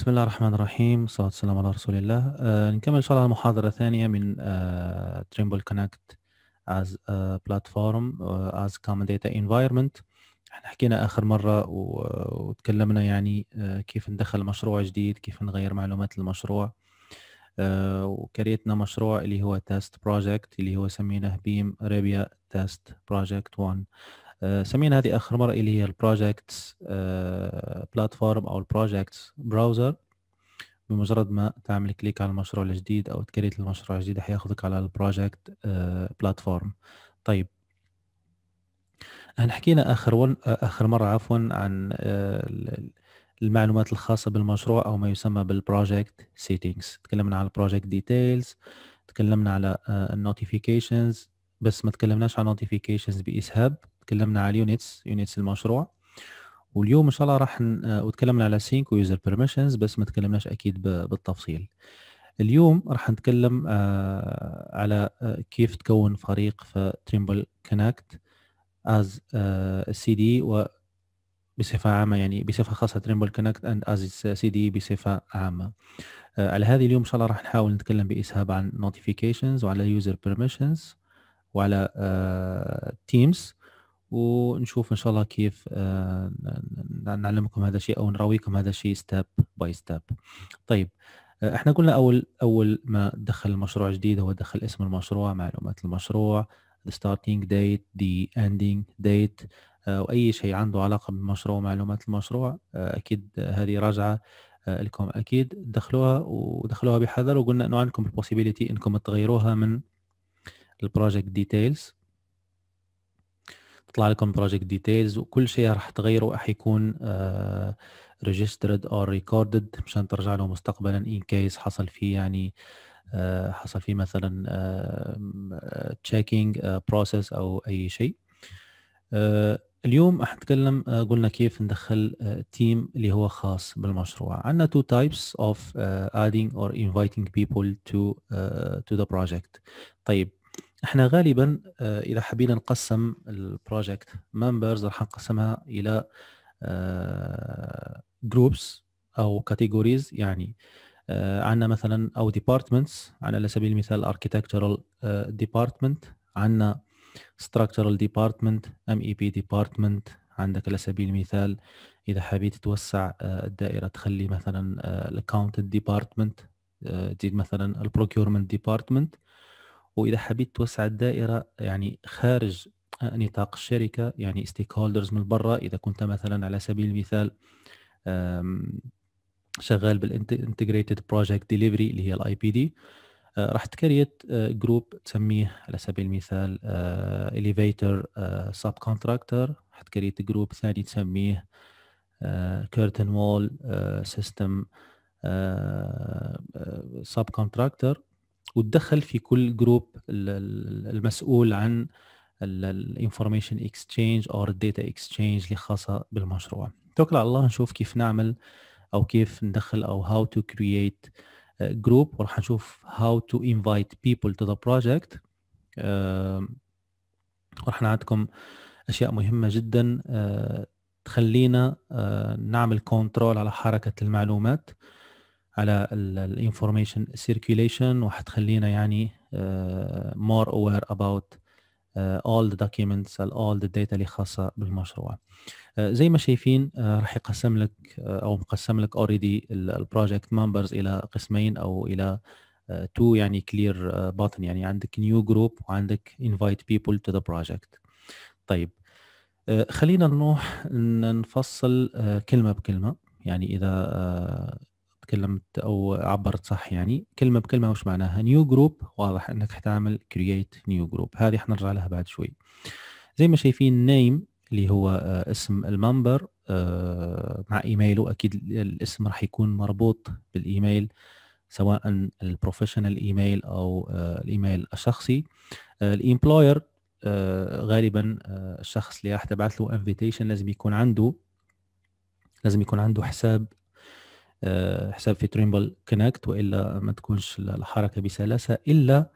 بسم الله الرحمن الرحيم والصلاة والسلام على رسول الله آه نكمل إن شاء الله محاضرة ثانية من آه كونكت از بلاتفورم از كومن داتا as آه، احنا حكينا آخر مرة وتكلمنا يعني آه كيف ندخل مشروع جديد كيف نغير معلومات المشروع آه وكريتنا مشروع اللي هو تيست بروجكت اللي هو سميناه بيم ريبيا تيست بروجكت 1 آه، سمينا هذه اخر مره اللي هي البروجكت بلاتفورم آه، او البروجكت براوزر بمجرد ما تعمل كليك على المشروع الجديد او تكريت المشروع الجديد حياخذك على البروجكت بلاتفورم آه، طيب احنا حكينا اخر ون... اخر مره عفوا عن المعلومات الخاصه بالمشروع او ما يسمى بالبروجكت سيتنجز تكلمنا على البروجكت ديتيلز تكلمنا على النوتيفيكيشنز بس ما تكلمناش عن نوتيفيكيشنز باسهاب تكلمنا على اليونتس يونتس المشروع واليوم ان شاء الله راح نتكلمنا آه، وتكلمنا على سينك ويوزر بيرميشنز بس ما تكلمناش اكيد بالتفصيل اليوم راح نتكلم آه، على آه، كيف تكون فريق في تريمبل كونكت از سي دي و بصفة عامة يعني بصفة خاصة تريمبل كونكت اند از سي دي بصفة عامة على هذه اليوم ان شاء الله راح نحاول نتكلم باسهاب عن نوتيفيكيشنز وعلى يوزر بيرميشنز وعلى تيمز ونشوف ان شاء الله كيف آه، نعلمكم هذا الشيء او نراويكم هذا الشيء ستيب باي ستيب طيب آه، احنا قلنا اول اول ما دخل المشروع جديد هو دخل اسم المشروع معلومات المشروع the starting date the ending date آه، واي شيء عنده علاقه بالمشروع ومعلومات المشروع اكيد هذه راجعه لكم اكيد دخلوها ودخلوها بحذر وقلنا انه عندكم البوسيبيليتي انكم تغيروها من البروجكت ديتيلز تطلع لكم بروجكت ديتيلز وكل شيء راح تغيره راح يكون ريجسترد اور ريكوردد مشان ترجع له مستقبلا ان كيس حصل فيه يعني آه، حصل فيه مثلا تشيكينج آه، بروسيس آه، او اي شيء اليوم راح نتكلم قلنا كيف ندخل تيم اللي هو خاص بالمشروع عندنا two types of adding or inviting people تو to the project طيب احنا غالبا اذا آه، حبينا نقسم البروجكت ممبرز راح نقسمها الى جروبس آه، او كاتيجوريز يعني آه، عندنا مثلا او ديبارتمنتس على سبيل المثال اركيتكتشرال ديبارتمنت عندنا structural department MEP department عندك على سبيل المثال اذا حبيت توسع الدائره تخلي مثلا الاكاونت ديبارتمنت تزيد مثلا البروكيورمنت ديبارتمنت واذا حبيت توسع الدائره يعني خارج نطاق الشركه يعني ستيك هولدرز من برا اذا كنت مثلا على سبيل المثال شغال بالانتجريتد بروجكت ديليفري اللي هي الاي آه، بي دي راح تكريت جروب آه، تسميه على سبيل المثال اليفيتر سب كونتراكتر راح تكريت جروب ثاني تسميه كيرتن وول سيستم سب كونتراكتر وتدخل في كل جروب المسؤول عن الانفورميشن اكسشينج او الداتا اكسشينج اللي خاصه بالمشروع توكل على الله نشوف كيف نعمل او كيف ندخل او هاو تو كرييت جروب وراح نشوف هاو تو انفايت بيبل تو ذا بروجكت وراح نعطيكم اشياء مهمه جدا uh, تخلينا uh, نعمل كنترول على حركه المعلومات على الانفورميشن سيركيليشن وحتخلينا يعني مور اوير اباوت all the documents all the data اللي خاصة بالمشروع uh, زي ما شايفين uh, راح يقسم لك uh, أو مقسم لك already البروجكت ممبرز إلى قسمين أو إلى تو يعني كلير باتن يعني عندك نيو جروب وعندك invite people to the project طيب خلينا نروح نفصل كلمة بكلمة يعني إذا تكلمت او عبرت صح يعني كلمه بكلمه وش معناها نيو جروب واضح انك حتعمل كرييت نيو جروب هذه حنرجع لها بعد شوي زي ما شايفين نيم اللي هو آه، اسم المنبر آه، مع ايميله اكيد الاسم راح يكون مربوط بالايميل سواء البروفيشنال ايميل او آه، الايميل الشخصي الامبلوير غالبا الشخص اللي راح تبعث له انفيتيشن لازم يكون عنده لازم يكون عنده حساب آه، حساب في تريمبل كونكت والا ما تكونش الحركه بسلاسه الا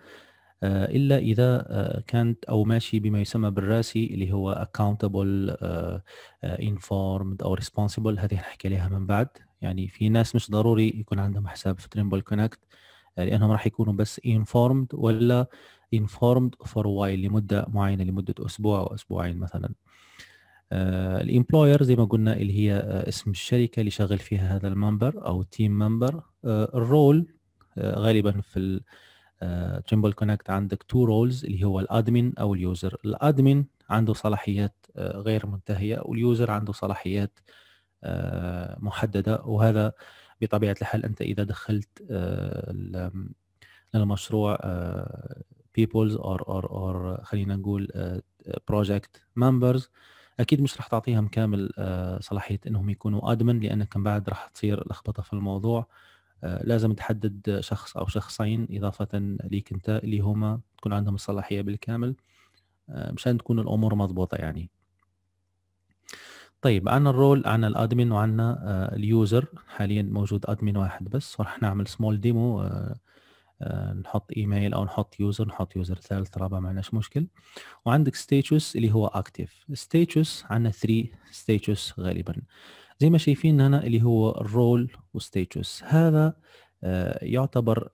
آه، الا اذا آه، كانت او ماشي بما يسمى بالراسي اللي هو accountable انفورمد او ريسبونسبل هذه نحكي عليها من بعد يعني في ناس مش ضروري يكون عندهم حساب في تريمبل كونكت لانهم راح يكونوا بس انفورمد ولا انفورمد فور وايل لمده معينه لمده اسبوع او اسبوعين مثلا آه، الامبلوير زي ما قلنا اللي هي آه، اسم الشركه اللي شغل فيها هذا الممبر او تيم ممبر الرول غالبا في تريمبل كونكت آه، عندك تو رولز اللي هو الادمن او اليوزر الادمن عنده صلاحيات غير منتهيه واليوزر عنده صلاحيات محدده وهذا بطبيعه الحال انت اذا دخلت للمشروع بيبلز اور اور اور خلينا نقول بروجكت ممبرز uh, اكيد مش راح تعطيهم كامل آه، صلاحيه انهم يكونوا ادمن لانك من بعد راح تصير لخبطه في الموضوع آه، لازم تحدد شخص او شخصين اضافه ليك انت اللي هما تكون عندهم الصلاحيه بالكامل آه، مشان تكون الامور مضبوطه يعني طيب عنا الرول عنا الادمن وعنا اليوزر حاليا موجود ادمن واحد بس وراح نعمل سمول ديمو آه، نحط ايميل او نحط يوزر نحط يوزر ثالث رابع ما عندناش مشكل وعندك ستيتوس اللي هو اكتيف ستيتوس عندنا 3 ستيتوس غالبا زي ما شايفين هنا اللي هو الرول وستيتوس هذا آه، يعتبر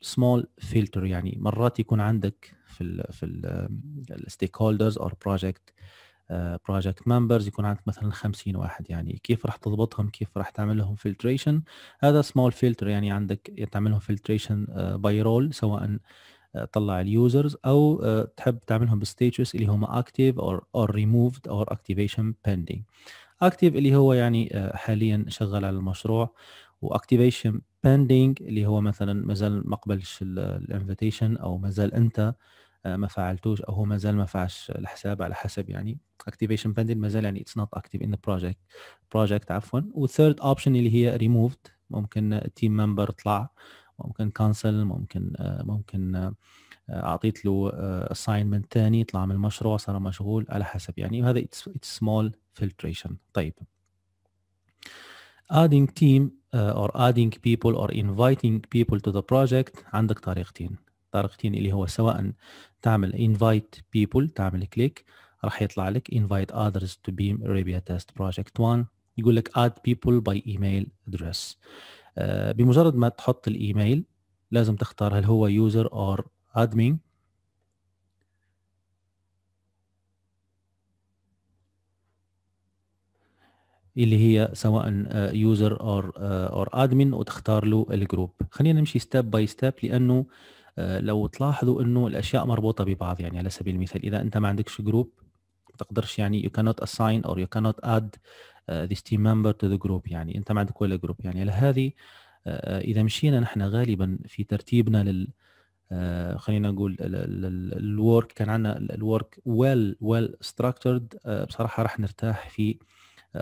سمول آه، فلتر يعني مرات يكون عندك في الـ في الستيك هولدرز اور بروجكت بروجكت آه، ممبرز يكون عندك مثلا 50 واحد يعني كيف راح تضبطهم كيف راح تعمل لهم فلتريشن هذا سمول فلتر يعني عندك تعمل لهم فلتريشن باي رول سواء آه، طلع اليوزرز او آه، تحب تعملهم بستيتس اللي هم اكتيف اور اور ريموفد اور اكتيفيشن بيندينج اكتيف اللي هو يعني حاليا شغال على المشروع واكتيفيشن بيندينج اللي هو مثلا مازال ما قبلش الانفيتيشن او مازال انت آه، ما فعلتوش او هو مازال ما فعلش الحساب على حسب يعني اكتيفيشن بندل مازال يعني اتس نوت اكتيف ان بروجكت بروجكت عفوا وثيرد اوبشن اللي هي ريموفد ممكن تيم ممبر طلع ممكن كانسل ممكن آه، ممكن آه، اعطيت له اساينمنت ثاني طلع من المشروع صار مشغول على حسب يعني هذا اتس سمول فلتريشن طيب adding team or adding people or inviting people to the project عندك طريقتين طريقتين اللي هو سواء تعمل invite people تعمل كليك راح يطلع لك invite others to beam Arabia test project 1 يقول لك add people by email address آه، بمجرد ما تحط الايميل لازم تختار هل هو user or admin اللي هي سواء يوزر اور اور ادمين وتختار له الجروب خلينا نمشي ستيب باي ستيب لانه آه، لو تلاحظوا انه الاشياء مربوطه ببعض يعني على سبيل المثال اذا انت ما عندكش جروب تقدرش يعني you cannot assign or you cannot add آه، this team member to the group يعني انت ما عندك ولا جروب يعني لهذه آه، اذا مشينا نحن غالبا في ترتيبنا لل خلينا نقول الورك كان عندنا الورك ويل ويل ستراكتشرد بصراحه راح نرتاح في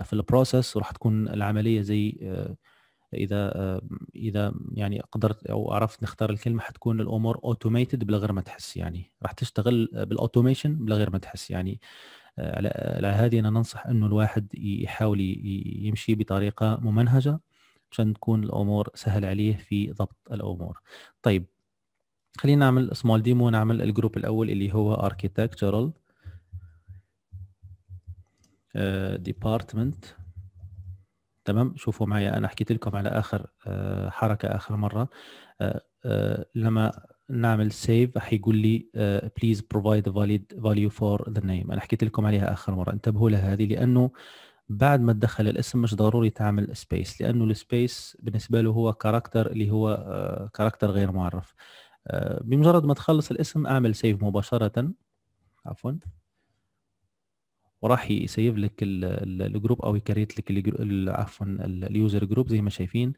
في البروسيس وراح تكون العمليه زي uh, فاذا اذا يعني قدرت او عرفت نختار الكلمه حتكون الامور اوتوميتد بلا غير ما تحس يعني راح تشتغل بالاوتوميشن بلا غير ما تحس يعني على هذه انا ننصح انه الواحد يحاول يمشي بطريقه ممنهجه عشان تكون الامور سهل عليه في ضبط الامور طيب خلينا نعمل سمول ديمو نعمل الجروب الاول اللي هو architectural ديبارتمنت آه، uh, تمام شوفوا معي انا حكيت لكم على اخر آه، حركه اخر مره آه، آه، لما نعمل سيف حيقول لي بليز بروفايد فاليد فاليو فور ذا نيم انا حكيت لكم عليها اخر مره انتبهوا لها هذه لانه بعد ما تدخل الاسم مش ضروري تعمل سبيس لانه السبيس بالنسبه له هو كاركتر اللي هو كاركتر غير معرف بمجرد ما تخلص الاسم اعمل سيف مباشره عفوا وراح يسيب لك الجروب او يكريت لك عفوا اليوزر جروب زي ما شايفين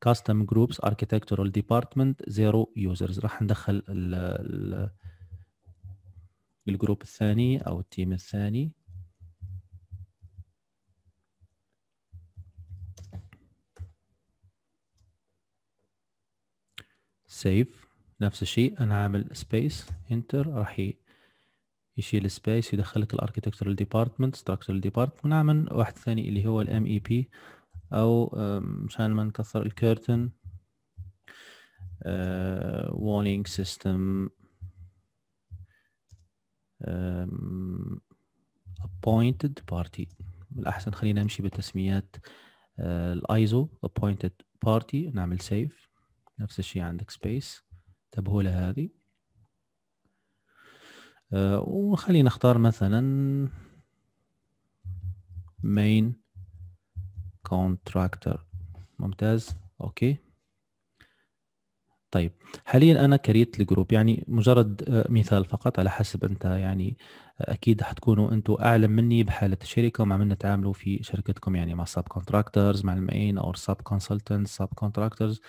كاستم جروبس اركتكتورال ديبارتمنت زيرو يوزرز راح ندخل الجروب الثاني او التيم الثاني سيف نفس الشيء انا عامل سبيس انتر راح يشيل سبيس يدخلك الاركيتكتشرال ديبارتمنت ستراكشرال ديبارتمنت ونعمل واحد ثاني اللي هو الام اي بي e او مشان ما نكثر الكيرتن وارنينج سيستم appointed party الأحسن خلينا نمشي بالتسميات آه، الايزو appointed party نعمل سيف نفس الشيء عندك سبيس تبهولة هذه وخلينا نختار مثلا main contractor ممتاز اوكي طيب حاليا انا كريت الجروب يعني مجرد آه، مثال فقط على حسب انت يعني آه، اكيد حتكونوا انتم اعلم مني بحاله الشركه وما من تعاملوا في شركتكم يعني مع سب كونتراكترز مع المين او سب كونسلتنت سب كونتراكترز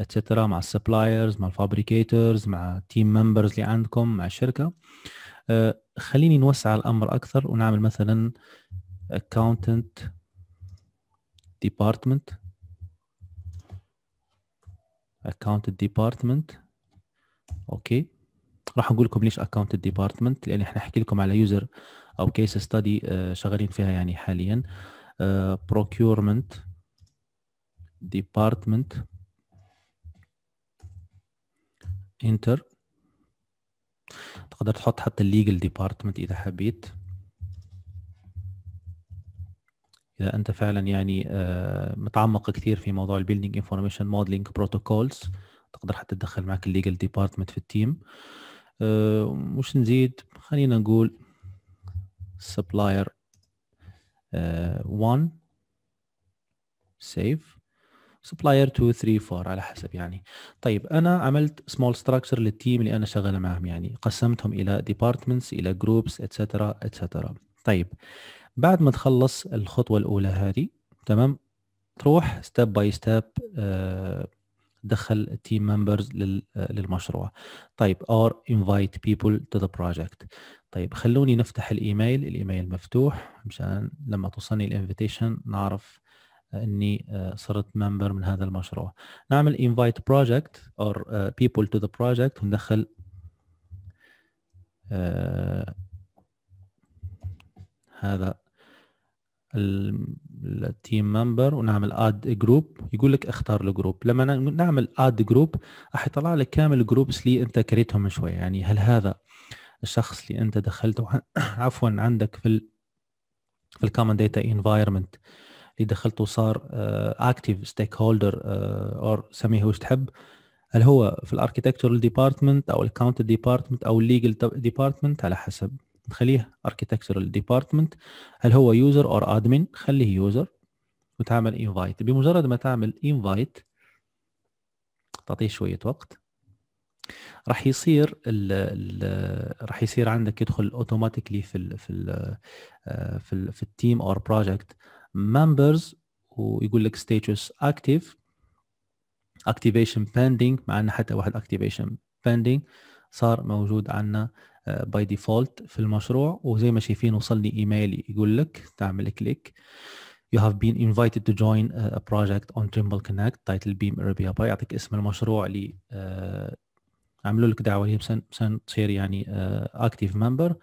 اتسترا مع السبلايرز مع الفابريكيترز مع تيم ممبرز اللي عندكم مع الشركه آه، خليني نوسع الامر اكثر ونعمل مثلا اكونتنت ديبارتمنت اكاونت ديبارتمنت اوكي راح نقول لكم ليش اكاونت ديبارتمنت لان احنا نحكي لكم على يوزر او كيس ستادي آه، شغالين فيها يعني حاليا بروكيورمنت ديبارتمنت انتر تقدر تحط حتى الليجل ديبارتمنت اذا حبيت اذا انت فعلا يعني آه، متعمق كثير في موضوع البيلدينج انفورميشن موديلنج بروتوكولز تقدر حتى تدخل معك الليجل ديبارتمنت في التيم مش آه، نزيد خلينا نقول سبلاير 1 سيف سبلاير 2 3 4 على حسب يعني طيب انا عملت سمول ستراكشر للتيم اللي انا شغال معهم يعني قسمتهم الى ديبارتمنتس الى جروبس اتسترا اتسترا طيب بعد ما تخلص الخطوه الاولى هذه تمام تروح ستيب باي ستيب دخل التيم آه، ممبرز للمشروع طيب اور انفايت بيبل تو ذا بروجكت طيب خلوني نفتح الايميل الايميل مفتوح مشان لما توصلني الانفيتيشن نعرف اني آه، صرت ممبر من هذا المشروع نعمل invite project or آه، people to the project وندخل آه، هذا التيم ممبر ونعمل اد جروب يقول لك اختار الجروب لما نعمل اد جروب راح يطلع لك كامل الجروبس اللي انت كريتهم من شويه يعني هل هذا الشخص اللي انت دخلته عفوا عندك في في الكومن داتا انفايرمنت اللي دخلته صار اكتيف ستيك هولدر او سميه وش تحب هل هو في الاركيتكتشرال ديبارتمنت او الاكونت ديبارتمنت او الليجل ديبارتمنت على حسب نخليه اركيتكتشرال ديبارتمنت هل هو يوزر اور ادمن خليه يوزر وتعمل انفايت بمجرد ما تعمل انفايت تعطيه شويه وقت راح يصير راح يصير عندك يدخل اوتوماتيكلي في الـ في الـ آه، في, الـ في التيم اور بروجكت members ويقول لك status active activation pending مع ان حتى واحد activation pending صار موجود عندنا باي ديفولت في المشروع وزي ما شايفين وصل لي ايميل يقول لك تعمل كليك You have been invited to join آه، a project on Trimble Connect title Beam Arabia Pi يعطيك اسم المشروع اللي آه، عملوا لك دعوه ليه بسن تصير يعني اكتيف آه، ممبر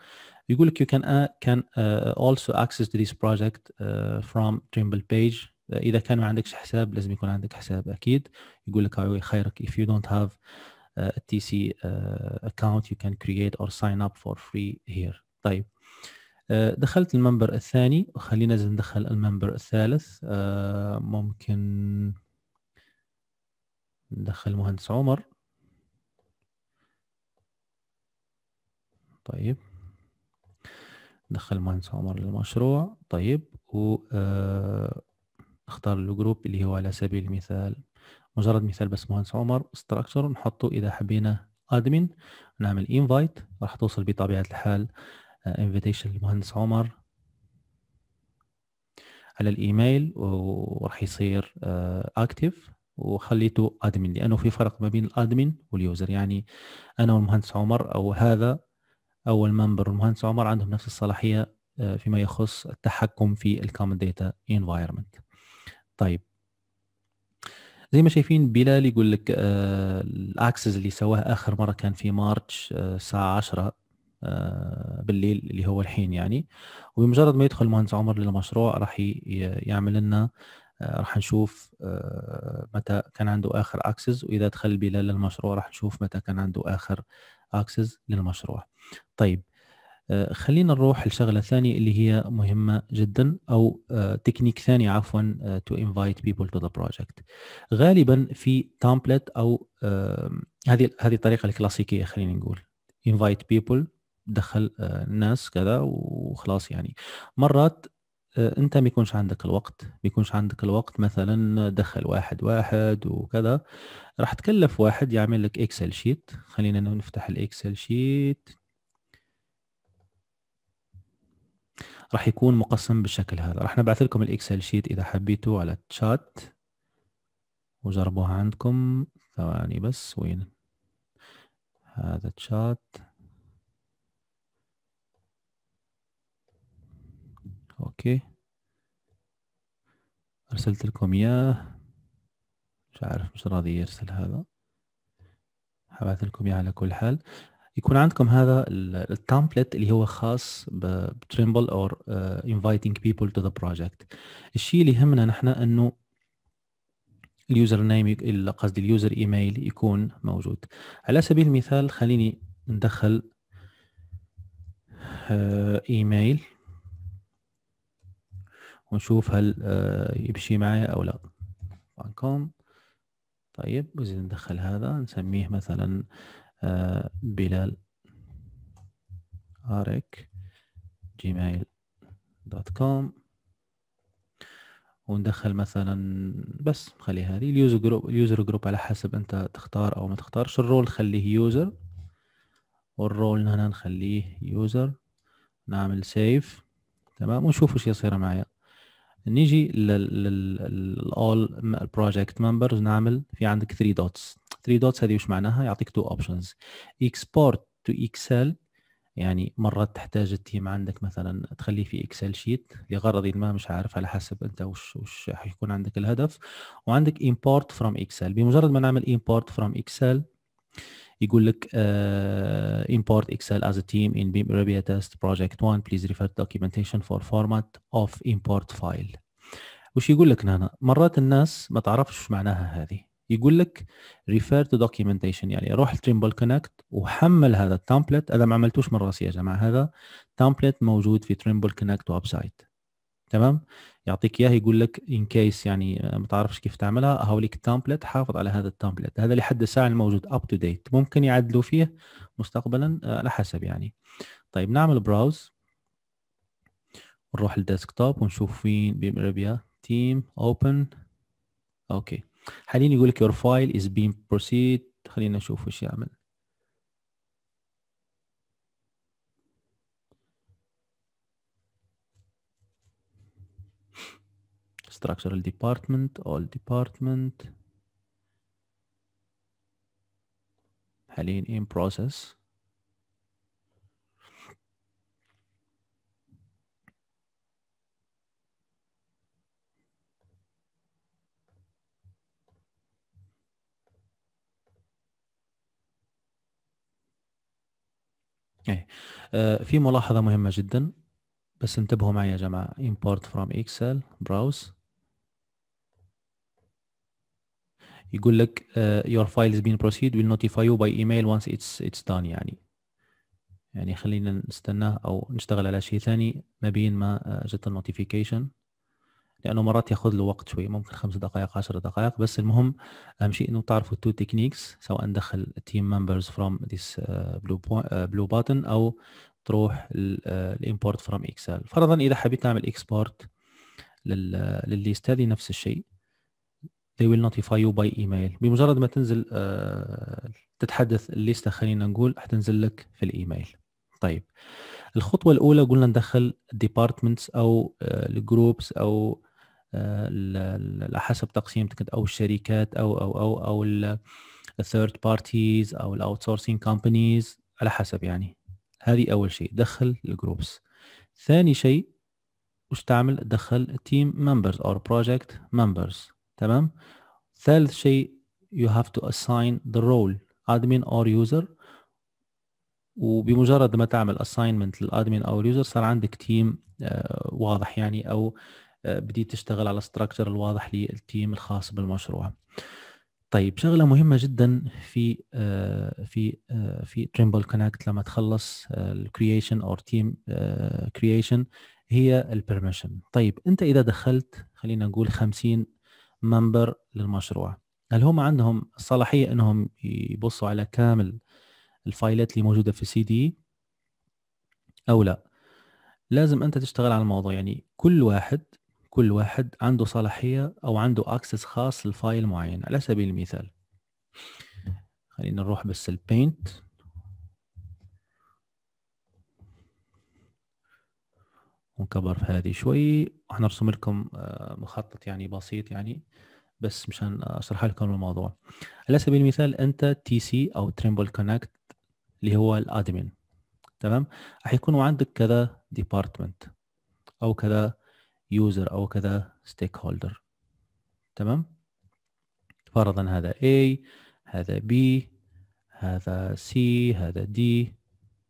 يقول لك you can uh, can uh, also access this project uh, from Trimble page uh, اذا كان ما عندكش حساب لازم يكون عندك حساب اكيد يقول لك خيرك if you don't have uh, a TC uh, account you can create or sign up for free here طيب دخلت المنبر الثاني وخلينا ندخل المنبر الثالث ممكن ندخل مهندس عمر طيب ندخل المهندس عمر للمشروع طيب و آه، اختار الجروب اللي هو على سبيل المثال مجرد مثال بس مهندس عمر ستراكشر نحطه اذا حبينا ادمن نعمل انفايت راح توصل بطبيعه الحال انفيتيشن آه، للمهندس عمر على الايميل وراح يصير اكتيف آه، وخليته ادمن لانه في فرق ما بين الادمن واليوزر يعني انا والمهندس عمر او هذا او المنبر المهندس عمر عندهم نفس الصلاحيه آه، فيما يخص التحكم في الكومن داتا انفايرمنت طيب زي ما شايفين بلال يقول لك آه، الاكسس اللي سواه اخر مره كان في مارتش آه، الساعه 10 بالليل اللي هو الحين يعني وبمجرد ما يدخل مهندس عمر للمشروع راح يعمل لنا راح نشوف متى كان عنده اخر اكسس واذا دخل بلال للمشروع راح نشوف متى كان عنده اخر اكسس للمشروع طيب آه، خلينا نروح لشغله ثانيه اللي هي مهمه جدا او آه، تكنيك ثاني عفوا تو انفايت بيبل تو ذا بروجكت غالبا في تامبلت او هذه هذه الطريقه الكلاسيكيه خلينا نقول انفايت بيبل دخل آه، الناس كذا وخلاص يعني مرات انت ما يكونش عندك الوقت ما يكونش عندك الوقت مثلا دخل واحد واحد وكذا راح تكلف واحد يعمل لك اكسل شيت خلينا نفتح الاكسل شيت راح يكون مقسم بالشكل هذا راح نبعث لكم الاكسل شيت اذا حبيتوا على الشات وجربوها عندكم ثواني بس وين هذا الشات اوكي ارسلت لكم اياه مش عارف مش راضي يرسل هذا حبعث لكم اياه على كل حال يكون عندكم هذا التامبلت اللي هو خاص بتريمبل اور انفايتنج بيبل تو ذا بروجكت الشيء اللي يهمنا نحن انه اليوزر نيم قصدي اليوزر ايميل يكون موجود على سبيل المثال خليني ندخل ايميل uh, ونشوف هل uh, يمشي معي او لا كوم طيب وزيد ندخل هذا نسميه مثلا بلال اريك جيميل دوت كوم وندخل مثلا بس نخلي هذه اليوزر جروب اليوزر جروب على حسب انت تختار او ما تختارش الرول نخليه يوزر والرول هنا نخليه يوزر نعمل سيف تمام ونشوف وش يصير معايا نيجي لل بروجكت ممبرز نعمل في عندك 3 دوتس 3 دوتس هذه وش معناها يعطيك تو اوبشنز اكسبورت تو اكسل يعني مرات تحتاج التيم عندك مثلا تخليه في اكسل شيت لغرض ما مش عارف على حسب انت وش وش حيكون عندك الهدف وعندك امبورت فروم اكسل بمجرد ما نعمل امبورت فروم اكسل يقول لك امبورت اكسل از ا تيم ان بيم Beam تيست بروجكت 1 بليز refer دوكيومنتيشن فور فورمات اوف امبورت فايل وش يقول لك هنا مرات الناس ما تعرفش معناها هذه يقول لك ريفير تو دوكيومنتيشن يعني روح تريمبل كونكت وحمل هذا التامبلت اذا ما عملتوش من راسي يا جماعه هذا تامبلت موجود في تريمبل كونكت ويب سايت تمام يعطيك اياه يقول لك ان كيس يعني ما تعرفش كيف تعملها هاوليك التامبلت حافظ على هذا التامبلت هذا لحد الساعه الموجود اب تو ديت ممكن يعدلوا فيه مستقبلا آه، على حسب يعني طيب نعمل براوز نروح للديسكتوب ونشوف فين بيم اربيا تيم اوبن اوكي حاليا يقول لك your file is being proceed خلينا نشوف وش يعمل structural department all department حاليا in process ايه آه في ملاحظه مهمه جدا بس انتبهوا معي يا جماعه import from excel browse يقول لك uh, your file is being proceed will notify you by email once it's it's done يعني يعني خلينا نستناه او نشتغل على شيء ثاني ما بين آه، ما جت النوتيفيكيشن لانه مرات ياخذ له وقت شوي ممكن خمس دقائق عشر دقائق بس المهم اهم شيء انه تعرفوا التو تكنيكس سواء دخل تيم ممبرز فروم ذيس بلو بلو باتن او تروح الامبورت فروم اكسل فرضا اذا حبيت تعمل اكسبورت للليست آه، هذه نفس الشيء they will notify you by email بمجرد ما تنزل آه، تتحدث الليستة خلينا نقول حتنزل لك في الايميل طيب الخطوة الأولى قلنا ندخل departments أو الجروبس آه، أو حسب تقسيمتك او الشركات او او او او الثيرد بارتيز او الاوت سورسينج كومبانيز على حسب يعني هذه اول شيء دخل الجروبس ثاني شيء وش تعمل دخل تيم ممبرز او بروجكت ممبرز تمام ثالث شيء you have to assign the role admin or user وبمجرد ما تعمل assignment للادمين او اليوزر صار عندك تيم آه، واضح يعني او آه، بديت تشتغل على ستراكشر الواضح للتيم الخاص بالمشروع طيب شغله مهمه جدا في آه، في آه، في تريمبل كونكت لما تخلص الكرييشن اور تيم كرييشن هي البرميشن طيب انت اذا دخلت خلينا نقول 50 ممبر للمشروع هل هم عندهم الصلاحيه انهم يبصوا على كامل الفايلات اللي موجوده في سي دي e؟ او لا لازم انت تشتغل على الموضوع يعني كل واحد كل واحد عنده صلاحية أو عنده أكسس خاص لفايل معين على سبيل المثال خلينا نروح بس البينت ونكبر في هذه شوي وحنرسم لكم آه، مخطط يعني بسيط يعني بس مشان اشرح لكم الموضوع على سبيل المثال انت تي سي او تريمبل كونكت اللي هو الادمن تمام راح يكون عندك كذا ديبارتمنت او كذا يوزر او كذا ستيك هولدر تمام فرضا هذا A هذا B هذا C هذا D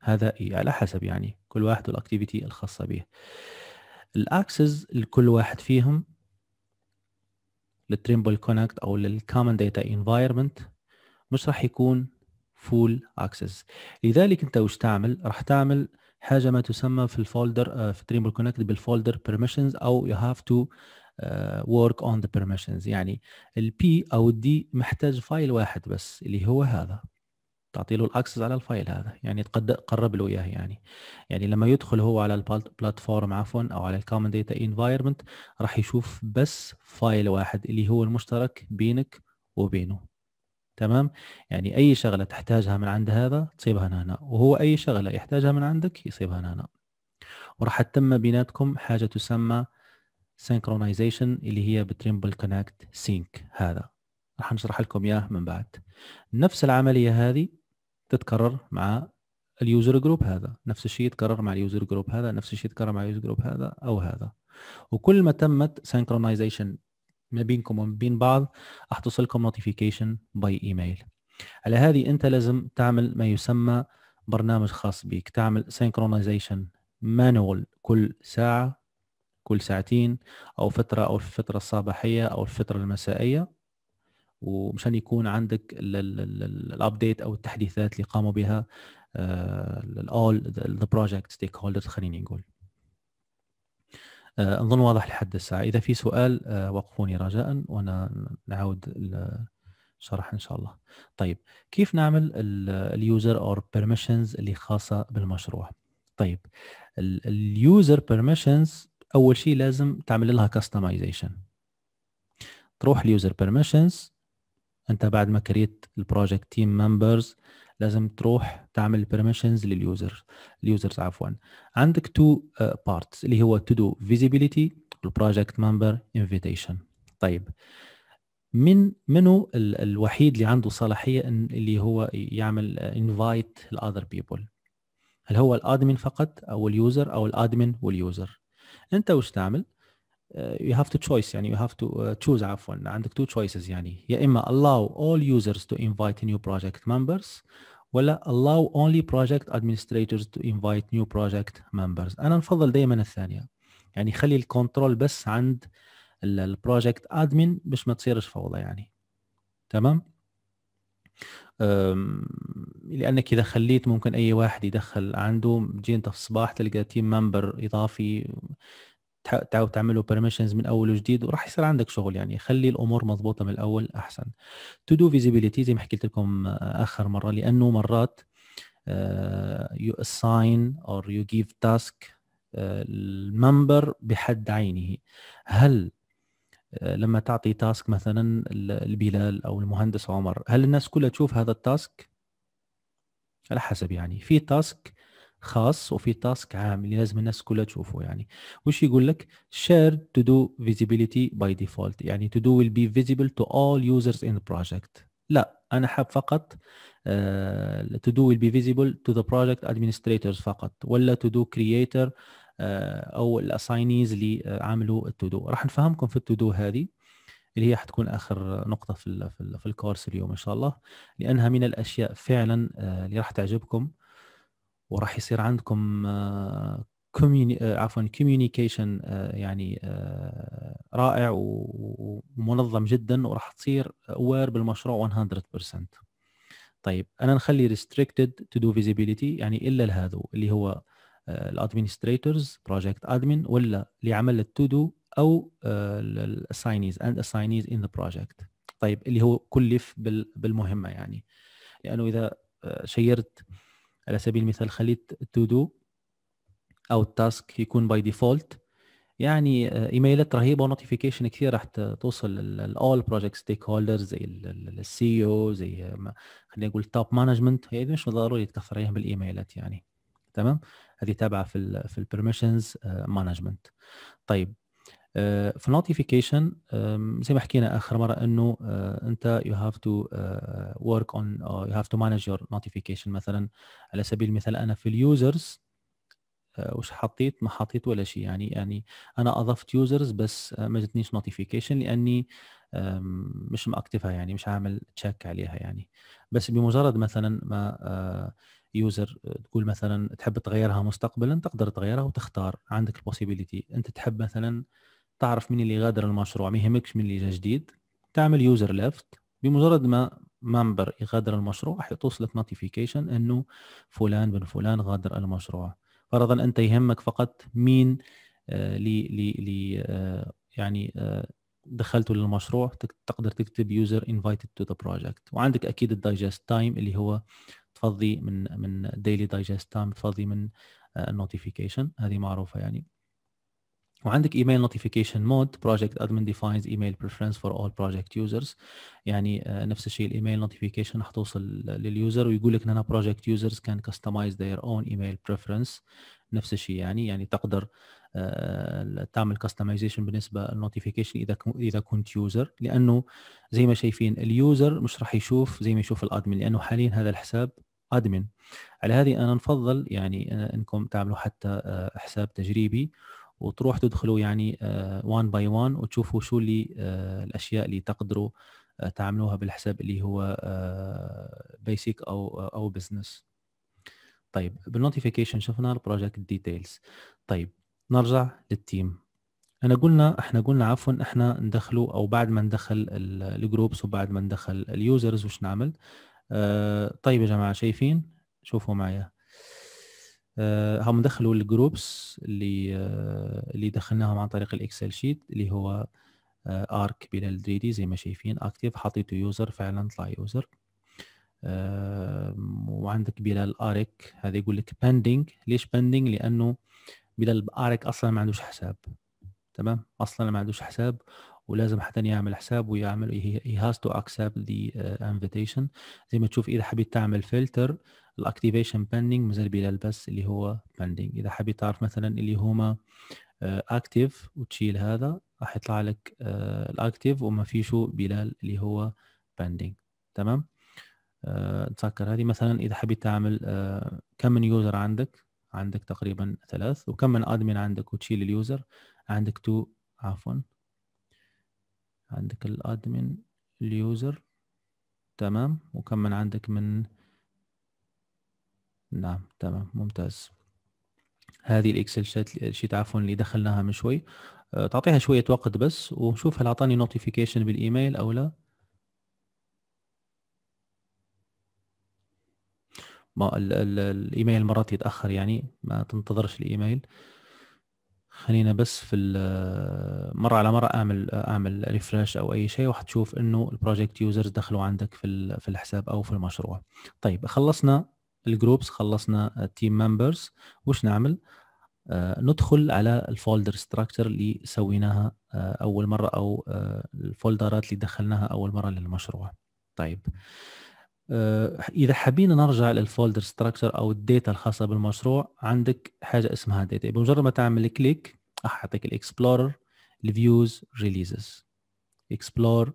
هذا E على حسب يعني كل واحد والاكتيفيتي الخاصه به الاكسس لكل واحد فيهم للتريمبل كونكت او للكومن داتا انفايرمنت مش راح يكون فول اكسس لذلك انت وش تعمل راح تعمل حاجه ما تسمى في الفولدر آه، في تريمبل كونكت بالفولدر بيرميشنز او يو هاف تو ورك اون ذا بيرميشنز يعني البي او الدي محتاج فايل واحد بس اللي هو هذا تعطي له الاكسس على الفايل هذا يعني تقرب له اياه يعني يعني لما يدخل هو على البلاتفورم عفوا او على الكومن داتا انفايرمنت راح يشوف بس فايل واحد اللي هو المشترك بينك وبينه تمام يعني اي شغله تحتاجها من عند هذا تصيبها من هنا وهو اي شغله يحتاجها من عندك يصيبها من هنا وراح تتم بيناتكم حاجه تسمى سينكرونايزيشن اللي هي بتريمبل كونكت سينك هذا راح نشرح لكم اياه من بعد نفس العمليه هذه تتكرر مع اليوزر جروب هذا نفس الشيء يتكرر مع اليوزر جروب هذا نفس الشيء يتكرر مع اليوزر جروب هذا او هذا وكل ما تمت سينكرونايزيشن ما بينكم وما بين بعض راح توصلكم نوتيفيكيشن باي ايميل على هذه انت لازم تعمل ما يسمى برنامج خاص بيك تعمل سينكرونايزيشن مانوال كل ساعة كل ساعتين او فترة او الفترة الصباحية او الفترة المسائية ومشان يكون عندك الابديت او التحديثات اللي قاموا بها ذا بروجكت ستيك هولدرز خليني نقول اظن آه، واضح لحد الساعه اذا في سؤال آه، وقفوني رجاء وانا نعود الشرح ان شاء الله طيب كيف نعمل اليوزر اور بيرميشنز اللي خاصه بالمشروع طيب اليوزر بيرميشنز اول شيء لازم تعمل لها كاستمايزيشن تروح اليوزر بيرميشنز انت بعد ما كريت البروجكت تيم ممبرز لازم تروح تعمل بيرميشنز لليوزر اليوزرز عفوا عندك تو بارتس uh, اللي هو تو دو فيزيبيليتي والبروجكت ممبر invitation طيب من منو الوحيد اللي عنده صلاحيه اللي هو يعمل انفايت الاذر بيبول هل هو الادمن فقط او اليوزر او الادمن واليوزر انت وش تعمل you have to choice يعني you have to uh, choose عفوا عندك two choices يعني يا إما allow all users to invite new project members ولا allow only project administrators to invite new project members أنا نفضل دائما الثانية يعني خلي الكنترول بس عند البروجكت ادمن باش ما تصيرش فوضى يعني تمام لانك اذا خليت ممكن اي واحد يدخل عنده تجي انت في الصباح تلقى تيم ممبر اضافي تعملوا بيرميشنز من اول وجديد وراح يصير عندك شغل يعني خلي الامور مضبوطه من الاول احسن تو دو فيزيبيليتي زي ما حكيت لكم اخر مره لانه مرات يو اساين اور يو جيف تاسك المنبر بحد عينه هل آه، لما تعطي تاسك مثلا البلال او المهندس عمر هل الناس كلها تشوف هذا التاسك على حسب يعني في تاسك خاص وفي تاسك عام اللي لازم الناس كلها تشوفه يعني وش يقول لك شير تو دو فيزيبيليتي باي ديفولت يعني تو دو ويل بي فيزيبل تو اول يوزرز ان بروجكت لا انا حاب فقط تو دو ويل بي فيزيبل تو ذا بروجكت ادمنستريتورز فقط ولا تو دو كرييتر او الاساينيز اللي عملوا التو دو راح نفهمكم في التو دو هذه اللي هي حتكون اخر نقطه في الـ في, الـ في الكورس اليوم ان شاء الله لانها من الاشياء فعلا آه، اللي راح تعجبكم وراح يصير عندكم آه، آه، عفوا كوميونيكيشن آه، يعني رائع ومنظم جدا وراح تصير اوير بالمشروع 100% طيب انا نخلي ريستريكتد تو دو فيزيبيليتي يعني الا لهذا اللي هو الادمنستريتورز بروجكت ادمن ولا اللي عمل التو دو او الاساينيز اند اساينيز ان ذا بروجكت طيب اللي هو كلف بالمهمه يعني لانه اذا شيرت على سبيل المثال خليت تو دو او التاسك يكون باي ديفولت يعني آه، ايميلات رهيبه ونوتيفيكيشن كثير راح توصل للاول بروجكت ستيك هولدرز زي السي او زي آه، خلينا نقول التوب مانجمنت هي مش ضروري تكثر عليهم بالايميلات يعني تمام هذه تابعه في الـ في البرميشنز مانجمنت آه، طيب آه، في النوتيفيكيشن زي ما حكينا اخر مره انه آه، انت يو هاف تو ورك اون يو هاف تو مانج يور نوتيفيكيشن مثلا على سبيل المثال انا في اليوزرز آه، وش حطيت ما حطيت ولا شيء يعني يعني انا اضفت يوزرز بس ما جتنيش نوتيفيكيشن لاني مش مأكتفها يعني مش عامل تشيك عليها يعني بس بمجرد مثلا ما يوزر تقول مثلا تحب تغيرها مستقبلا تقدر تغيرها وتختار عندك البوسيبيليتي انت تحب مثلا تعرف مين اللي غادر المشروع ما يهمكش مين اللي جا جديد تعمل يوزر ليفت بمجرد ما ممبر يغادر المشروع راح نوتيفيكيشن انه فلان بن فلان غادر المشروع فرضا انت يهمك فقط مين آه، لي لي لي آه، يعني آه، دخلته للمشروع تقدر تكتب يوزر انفايتد تو ذا بروجكت وعندك اكيد الدايجست تايم اللي هو تفضي من من ديلي دايجست تايم تفضي من النوتيفيكيشن هذه معروفه يعني وعندك ايميل نوتيفيكيشن مود بروجكت ادمن ديفاينز ايميل بريفرنس فور اول بروجكت يوزرز يعني آه، نفس الشيء الايميل نوتيفيكيشن راح توصل لليوزر ويقول لك ان انا بروجكت يوزرز كان كستمايز ذير اون ايميل بريفرنس نفس الشيء يعني يعني تقدر آه، تعمل كاستمايزيشن بالنسبه للنوتيفيكيشن اذا اذا كنت يوزر لانه زي ما شايفين اليوزر مش راح يشوف زي ما يشوف الادمن لانه حاليا هذا الحساب ادمن على هذه انا نفضل يعني آه، انكم تعملوا حتى حساب تجريبي وتروح تدخلوا يعني وان باي وان وتشوفوا شو اللي آه، الاشياء اللي تقدروا آه، تعملوها بالحساب اللي هو بيسك آه، او او بزنس طيب بالنوتيفيكيشن شفنا البروجكت ديتيلز طيب نرجع للتيم انا قلنا احنا قلنا عفوا احنا ندخلوا او بعد ما ندخل الجروبس وبعد ما ندخل اليوزرز وش نعمل طيب يا جماعه شايفين شوفوا معايا آه، هم دخلوا الجروبس اللي آه، اللي دخلناهم عن طريق الاكسل شيت اللي هو ارك آه، بلال دريدي زي ما شايفين اكتيف حطيته يوزر فعلا طلع يوزر وعندك بلال ارك هذا يقول لك بندنج ليش بندنج لانه بلال ارك اصلا ما عندوش حساب تمام اصلا ما عندوش حساب ولازم حتى يعمل حساب ويعمل هي هاز تو اكسبت ذا انفيتيشن زي ما تشوف اذا حبيت تعمل فلتر الاكتيفيشن بندنج مازال بلال بس اللي هو بندنج اذا حبيت تعرف مثلا اللي هما اكتيف uh, وتشيل هذا راح يطلع لك uh, الاكتيف وما فيشو بلال اللي هو بندنج تمام آه، نتذكر هذه مثلا اذا حبيت تعمل uh, كم من يوزر عندك عندك تقريبا ثلاث وكم من ادمن عندك وتشيل اليوزر عندك تو عفوا عندك الادمن اليوزر تمام وكم من عندك من نعم تمام ممتاز هذه الاكسل شيت شيت عفوا اللي دخلناها من شوي آه، تعطيها شويه وقت بس ونشوف هل اعطاني نوتيفيكيشن بالايميل او لا ما الايميل مرات يتاخر يعني ما تنتظرش الايميل خلينا بس في مره على مره اعمل اعمل ريفرش او اي شيء وحتشوف انه البروجكت يوزرز دخلوا عندك في في الحساب او في المشروع طيب خلصنا الجروبس خلصنا التيم ممبرز وش نعمل آه ندخل على الفولدر ستراكشر اللي سويناها آه اول مره او آه الفولدرات اللي دخلناها اول مره للمشروع طيب آه آه، اذا حابين نرجع للفولدر ستراكشر او الداتا الخاصه بالمشروع عندك حاجه اسمها داتا بمجرد ما تعمل كليك راح يعطيك الاكسبلورر الفيوز ريليزز اكسبلور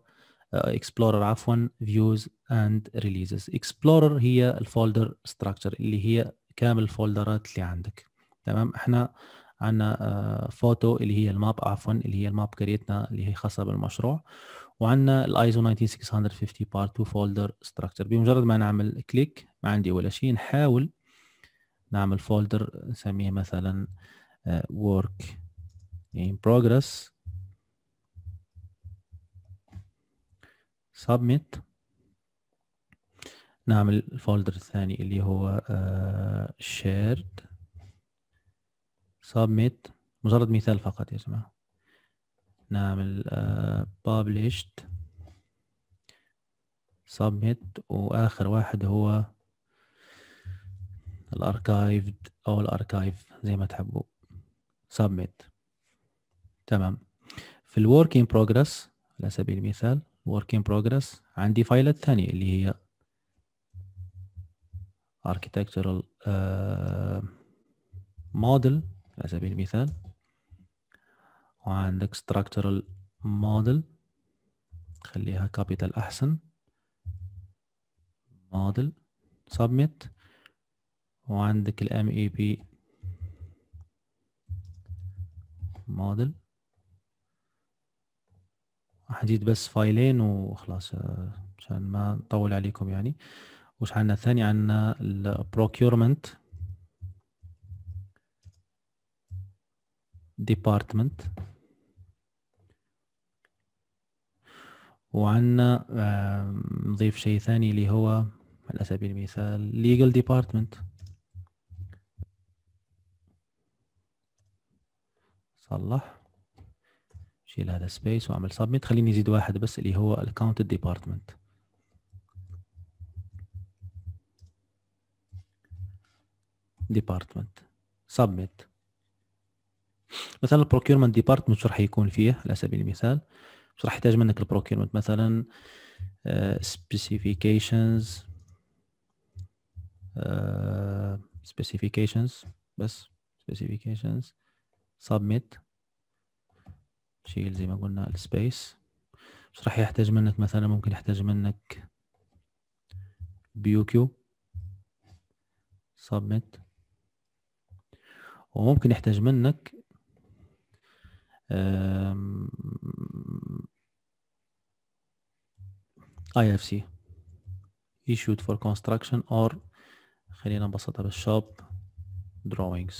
اكسبلورر عفوا فيوز اند ريليزز اكسبلورر هي الفولدر ستراكشر اللي هي كامل الفولدرات اللي عندك تمام احنا عندنا فوتو آه، اللي هي الماب عفوا اللي هي الماب كريتنا اللي هي خاصه بالمشروع وعندنا الايزو 19650 بارت 2 فولدر ستراكشر بمجرد ما نعمل كليك ما عندي ولا شيء نحاول نعمل فولدر نسميه مثلا آه، work in progress submit نعمل الفولدر الثاني اللي هو آه، shared submit مجرد مثال فقط يا جماعه نعمل آه، published submit واخر واحد هو الاركايفد او الاركايف زي ما تحبوا submit تمام في الورك ان بروجرس على سبيل المثال working progress عندي فايلة ثانية اللي هي architectural uh, model على سبيل المثال وعندك structural model خليها capital أحسن model submit وعندك ال MEP model حديد بس فايلين وخلاص آه، عشان ما نطول عليكم يعني وش عندنا الثاني عندنا البروكيورمنت ديبارتمنت وعندنا نضيف شيء ثاني اللي هو على سبيل المثال ليجل ديبارتمنت صلح شيل هذا سبيس واعمل سبميت خليني نزيد واحد بس اللي هو الاكونت ديبارتمنت ديبارتمنت سبميت مثلا البروكيرمنت ديبارتمنت شو راح يكون فيه على سبيل المثال باش راح يحتاج منك البروكيرمنت مثلا سبيسيفيكيشنز آه، سبيسيفيكيشنز آه، بس سبيسيفيكيشنز سبميت شيل زي ما قلنا السبيس بس راح يحتاج منك مثلا ممكن يحتاج منك بيو كيو سبميت وممكن يحتاج منك IFC issued for construction or خلينا نبسطها بالشوب drawings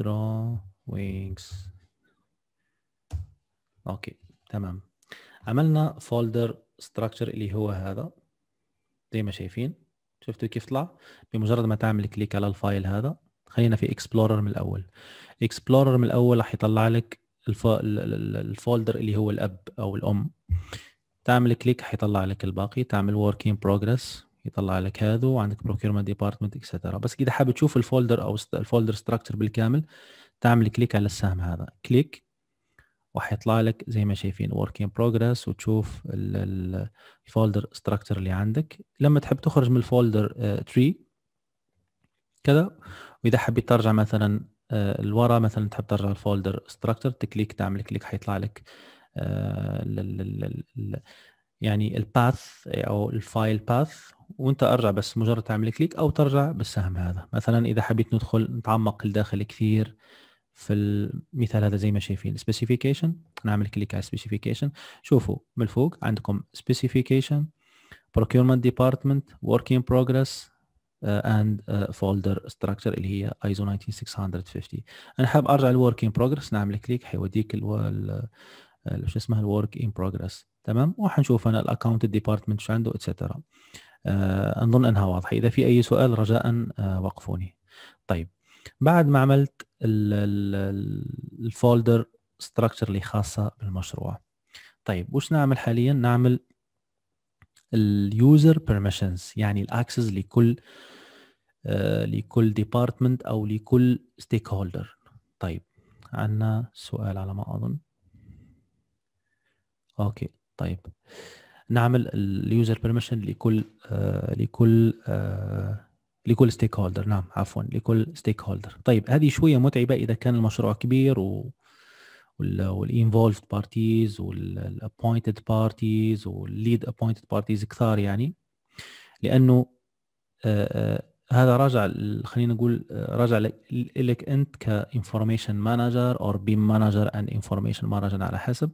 drawings اوكي تمام عملنا فولدر structure اللي هو هذا زي ما شايفين شفتوا كيف طلع بمجرد ما تعمل كليك على الفايل هذا خلينا في اكسبلورر من الاول اكسبلورر من الاول راح يطلع لك الفولدر اللي هو الاب او الام تعمل كليك حيطلع لك الباقي تعمل ورك ان بروجرس يطلع لك هذا وعندك بروكيرمنت ديبارتمنت اكسترا بس اذا حاب تشوف الفولدر او الفولدر ستراكشر بالكامل تعمل كليك على السهم هذا كليك وحيطلع لك زي ما شايفين ورك ان بروجرس وتشوف الفولدر ستراكشر اللي عندك لما تحب تخرج من الفولدر تري آه، كذا واذا حبيت ترجع مثلا الورا آه، مثلا تحب ترجع الفولدر استراكتور تكليك تعمل كليك حيطلع لك آه، يعني الباث او الفايل باث وانت ارجع بس مجرد تعمل كليك او ترجع بالسهم هذا مثلا اذا حبيت ندخل نتعمق لداخل كثير في المثال هذا زي ما شايفين سبيسيفيكيشن نعمل كليك على سبيسيفيكيشن شوفوا من فوق عندكم سبيسيفيكيشن بروكيرمنت ديبارتمنت ورك ان بروجريس اند فولدر ستراكشر اللي هي ايزو 19650 انا حاب ارجع الورك ان بروجرس نعمل كليك حيوديك شو اسمها الورك ان بروجرس تمام وحنشوف انا الاكونت ديبارتمنت شو عنده اتسترا أه نظن انها واضحه اذا في اي سؤال رجاء آه، وقفوني طيب بعد ما عملت الفولدر ستراكشر اللي خاصه بالمشروع طيب وش نعمل حاليا نعمل اليوزر بيرميشنز يعني الاكسس لكل آه، لكل ديبارتمنت او لكل ستيك هولدر طيب عندنا سؤال على ما اظن اوكي طيب نعمل اليوزر بيرميشن لكل آه، لكل آه، لكل ستيك هولدر نعم عفوا لكل ستيك هولدر طيب هذه شويه متعبه اذا كان المشروع كبير و والانفولفد بارتيز والابوينتد بارتيز والليد ابوينتد بارتيز كثار يعني لانه آه، آه، هذا راجع خلينا نقول آه، راجع لك انت كانفورميشن مانجر او بيم مانجر اند انفورميشن مانجر على حسب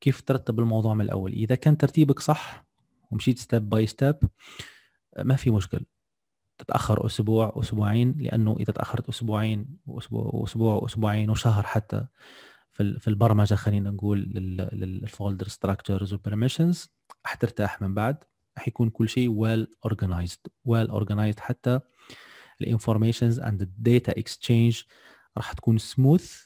كيف ترتب الموضوع من الاول اذا كان ترتيبك صح ومشيت ستيب باي ستيب ما في مشكل تتاخر اسبوع اسبوعين لانه اذا تاخرت اسبوعين واسبوع واسبوع واسبوعين وشهر حتى في البرمجه خلينا نقول للفولدر ستراكشرز والبرميشنز حترتاح من بعد حيكون كل شيء ويل اورجنايزد ويل اورجنايزد حتى الانفورميشنز اند الداتا اكسشينج راح تكون سموث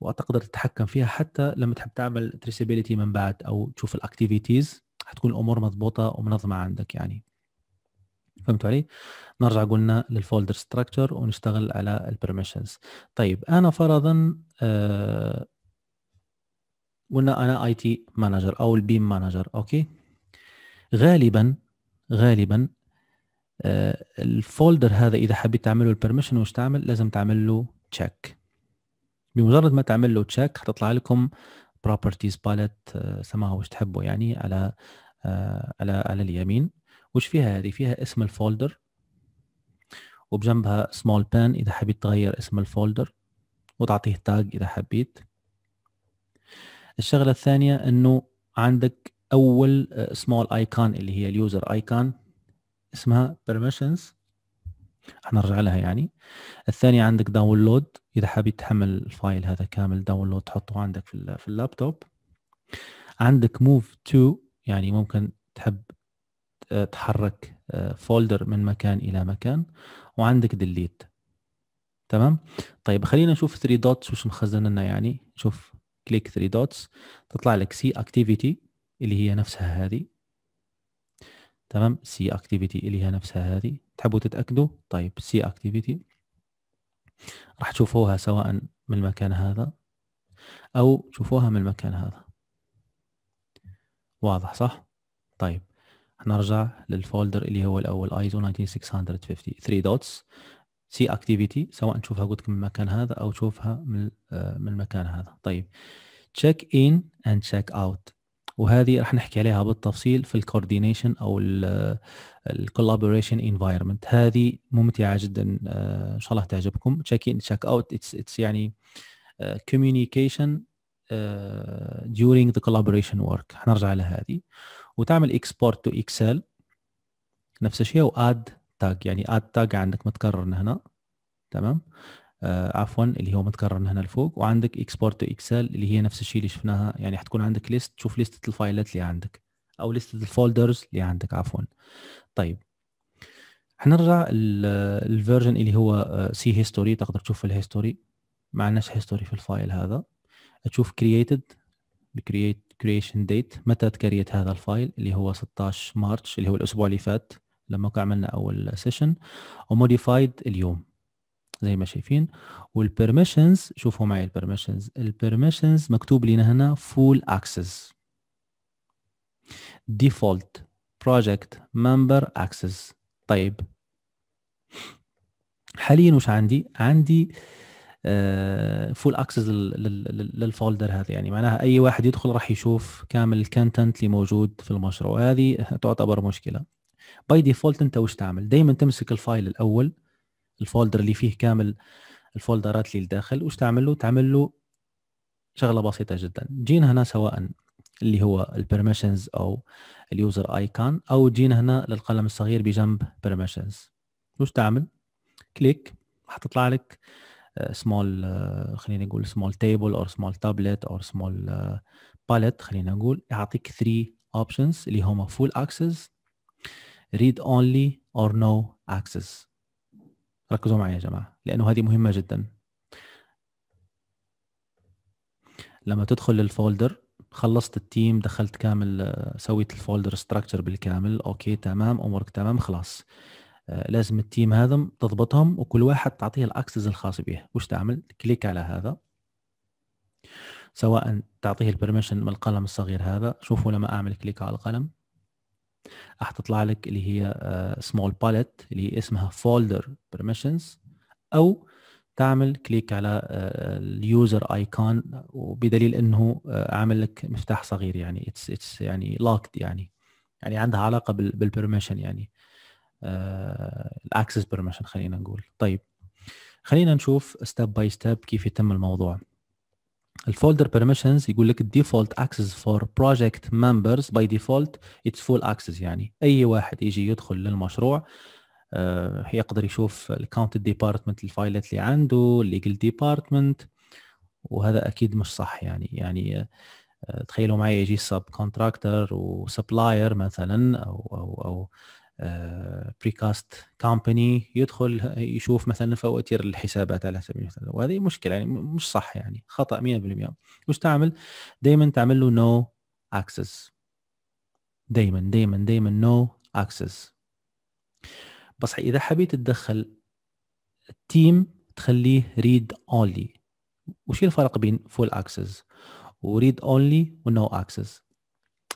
وتقدر تتحكم فيها حتى لما تحب تعمل تريسيبيليتي من بعد او تشوف الاكتيفيتيز حتكون الامور مضبوطه ومنظمه عندك يعني فهمت علي نرجع قلنا للفولدر ستراكشر ونشتغل على البرميشنز طيب انا فرضا آه، قلنا انا اي تي مانجر او البيم مانجر اوكي غالبا غالبا آه، الفولدر هذا اذا حبيت تعمل له البرميشن وش تعمل لازم تعمل له تشيك بمجرد ما تعمل له تشيك حتطلع لكم بروبرتيز باليت آه، سماها وش تحبوا يعني على على على اليمين وش فيها هذه فيها اسم الفولدر وبجنبها سمول بان اذا حبيت تغير اسم الفولدر وتعطيه تاج اذا حبيت الشغله الثانيه انه عندك اول سمول آه، ايكون اللي هي اليوزر ايكون اسمها permissions حنرجع لها يعني الثانية عندك داونلود إذا حبيت تحمل الفايل هذا كامل داونلود تحطه عندك في اللابتوب عندك موف تو يعني ممكن تحب آه، تحرك فولدر آه، من مكان الى مكان وعندك ديليت تمام طيب خلينا نشوف 3 دوتس وش مخزن لنا يعني شوف كليك 3 دوتس تطلع لك سي اكتيفيتي اللي هي نفسها هذه تمام سي اكتيفيتي اللي هي نفسها هذه تحبوا تتاكدوا طيب سي اكتيفيتي راح تشوفوها سواء من المكان هذا او تشوفوها من المكان هذا واضح صح طيب نرجع للفولدر اللي هو الاول ايزو 19650 3 دوتس سي اكتيفيتي سواء نشوفها قلت لك من المكان هذا او تشوفها من آه، من المكان هذا طيب تشيك ان اند تشيك اوت وهذه راح نحكي عليها بالتفصيل في الكوردينيشن او الكولابوريشن انفايرمنت آه، هذه ممتعه جدا آه، ان شاء الله تعجبكم تشيك ان تشيك اوت اتس اتس يعني كوميونيكيشن during the collaboration work حنرجع لهذه وتعمل اكسبورت تو اكسل نفس الشيء واد تاج يعني اد تاج عندك متكرر هنا تمام آه عفوا اللي هو متكرر هنا لفوق وعندك اكسبورت تو اكسل اللي هي نفس الشيء اللي شفناها يعني حتكون عندك ليست تشوف ليست الفايلات اللي عندك او ليست الفولدرز اللي عندك عفوا طيب حنرجع الفيرجن اللي هو سي آه، هيستوري تقدر تشوف الهيستوري ما عندناش هيستوري في الفايل هذا تشوف كرييتد create creation date متى تكريت هذا الفايل اللي هو 16 مارش اللي هو الأسبوع اللي فات لما عملنا أول سيشن وموديفايد اليوم زي ما شايفين والبرميشنز شوفوا معي البرميشنز البرميشنز مكتوب لنا هنا فول اكسس ديفولت بروجكت ممبر اكسس طيب حاليا وش عندي عندي فول اكسس للفولدر هذا يعني معناها اي واحد يدخل راح يشوف كامل الكونتنت اللي موجود في المشروع هذه تعتبر مشكله باي ديفولت انت وش تعمل دائما تمسك الفايل الاول الفولدر اللي فيه كامل الفولدرات اللي لداخل وش تعمل له تعمل له شغله بسيطه جدا جينا هنا سواء اللي هو البرميشنز او اليوزر ايكون او جينا هنا للقلم الصغير بجنب بيرميشنز وش تعمل كليك حتطلع لك سمول خلينا نقول سمول تيبل او سمول تابلت او سمول باليت خلينا نقول يعطيك 3 اوبشنز اللي هما فول اكسس ريد اونلي اور نو اكسس ركزوا معي يا جماعه لانه هذه مهمه جدا لما تدخل للفولدر خلصت التيم دخلت كامل آه، سويت الفولدر ستراكشر بالكامل اوكي تمام امورك تمام خلاص آه، لازم التيم هذا تضبطهم وكل واحد تعطيه الاكسس الخاص به وش تعمل كليك على هذا سواء تعطيه البرميشن من القلم الصغير هذا شوفوا لما اعمل كليك على القلم راح تطلع لك اللي هي سمول آه، باليت اللي هي اسمها فولدر برميشنز او تعمل كليك على آه، اليوزر ايكون وبدليل انه عامل لك مفتاح صغير يعني اتس اتس يعني لوكد يعني يعني عندها علاقه بالبرميشن يعني آه، الاكسس بيرميشن خلينا نقول طيب خلينا نشوف ستيب باي ستيب كيف يتم الموضوع الفولدر بيرميشنز يقول لك الديفولت اكسس فور بروجكت ممبرز باي ديفولت اتس فول اكسس يعني اي واحد يجي يدخل للمشروع آه يقدر يشوف الكاونت ديبارتمنت الفايلات اللي عنده الليجل ديبارتمنت وهذا اكيد مش صح يعني يعني آه تخيلوا معي يجي سب كونتراكتر وسبلاير مثلا او او او بريكاست آه، كامباني يدخل يشوف مثلا فواتير الحسابات على سبيل المثال وهذه مشكله يعني مش صح يعني خطا 100% وش تعمل؟ دائما تعمل له نو اكسس دائما دائما دائما نو اكسس بس اذا حبيت تدخل التيم تخليه ريد اونلي وش الفرق بين فول اكسس وريد اونلي ونو اكسس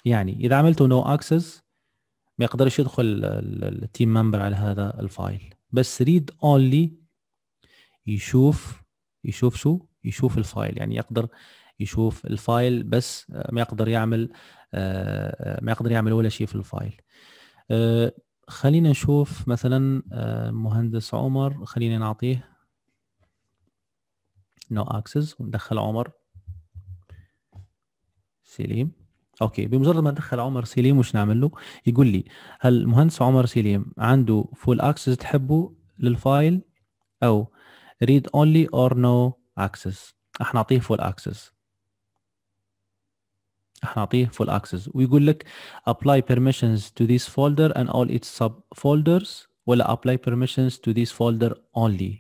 يعني اذا عملته نو اكسس ما يقدرش يدخل التيم ممبر على هذا الفايل بس ريد اونلي يشوف يشوف شو يشوف الفايل يعني يقدر يشوف الفايل بس ما يقدر يعمل آه، ما يقدر يعمل ولا شيء في الفايل آه، خلينا نشوف مثلا آه، مهندس عمر خلينا نعطيه نو اكسس وندخل عمر سليم اوكي بمجرد ما ندخل عمر سليم وش نعمل له يقول لي هل المهندس عمر سليم عنده فول اكسس تحبه للفايل او ريد اونلي اور نو اكسس راح نعطيه فول اكسس راح نعطيه فول اكسس ويقول لك apply permissions to this folder and all its subfolders ولا apply permissions to this folder only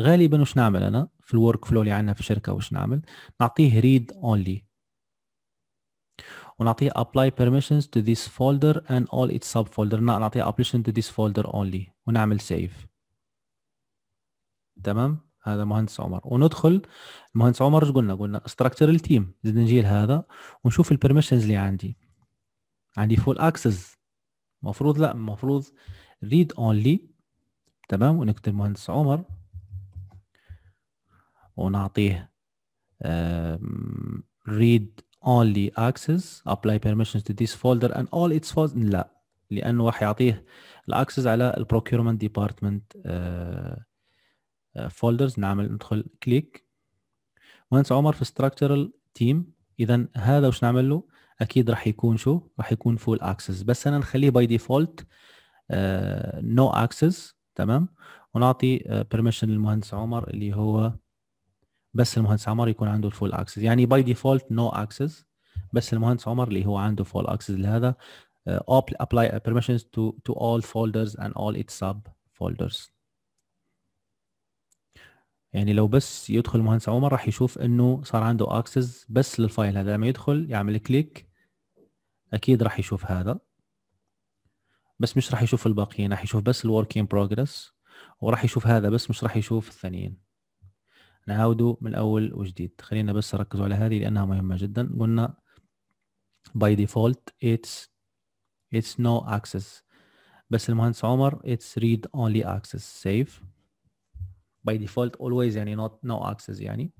غالبا وش نعمل انا في الورك فلو اللي عندنا في الشركه وش نعمل نعطيه ريد اونلي ونعطيه apply permissions to this folder and all its subfolder نعطيه application to this folder only ونعمل save تمام هذا مهندس عمر وندخل مهندس عمر ايش قلنا قلنا structural team زدنا نجي هذا ونشوف permissions اللي عندي عندي full access المفروض لا المفروض read only تمام ونكتب مهندس عمر ونعطيه read only access apply permissions to this folder and all its files لا لانه راح يعطيه الاكسس على البروكيرمنت ديبارتمنت فولدرز نعمل ندخل كليك وانس عمر في structural تيم اذا هذا وش نعمل له اكيد راح يكون شو راح يكون فول اكسس بس انا نخليه باي ديفولت نو اكسس تمام ونعطي بيرميشن آه، للمهندس عمر اللي هو بس المهندس عمر يكون عنده الفول اكسس يعني باي ديفولت نو اكسس بس المهندس عمر اللي هو عنده فول اكسس لهذا ابلاي آه، permissions تو to all folders and all its sub folders يعني لو بس يدخل المهندس عمر راح يشوف انه صار عنده اكسس بس للفايل هذا لما يدخل يعمل كليك اكيد راح يشوف هذا بس مش راح يشوف الباقيين راح يشوف بس الورك ان بروجرس وراح يشوف هذا بس مش راح يشوف الثانيين نعاوده من الأول وجديد خلينا بس ركزوا على هذه لأنها مهمة جدا قلنا by default it's it's no access بس المهندس عمر it's read only access save by default always يعني not no access يعني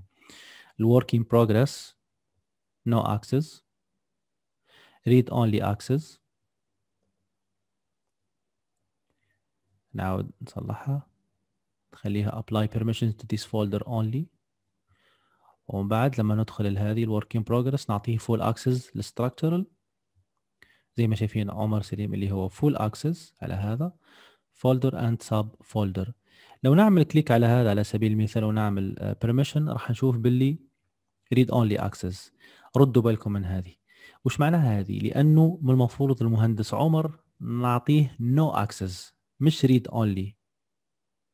الwork in progress no access read only access نعود نصلحها خليها apply permissions to this folder only ومن بعد لما ندخل لهذه الورك ان بروجرس نعطيه فول اكسس للستراكشرال زي ما شايفين عمر سليم اللي هو فول اكسس على هذا فولدر اند سب فولدر لو نعمل كليك على هذا على سبيل المثال ونعمل بيرميشن آه، راح نشوف باللي ريد اونلي اكسس ردوا بالكم من هذه وش معناها هذه لانه من المفروض المهندس عمر نعطيه نو no اكسس مش ريد اونلي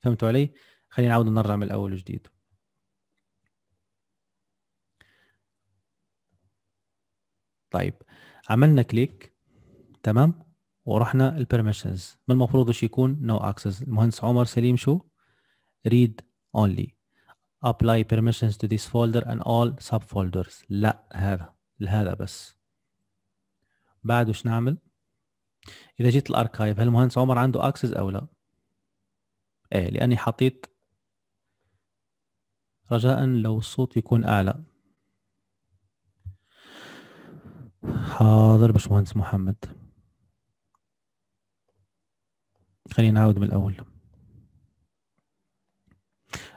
فهمتوا علي خلينا نعاود نرجع من الاول وجديد طيب عملنا كليك تمام ورحنا البرميشنز ما المفروض ايش يكون نو no اكسس المهندس عمر سليم شو ريد اونلي ابلاي بيرميشنز تو ذيس فولدر اند اول سب فولدرز لا هذا لهذا بس بعد وش نعمل اذا جيت الاركايف هل المهندس عمر عنده اكسس او لا ايه لاني حطيت رجاء لو الصوت يكون اعلى حاضر باشمهندس محمد خلينا نعاود من الاول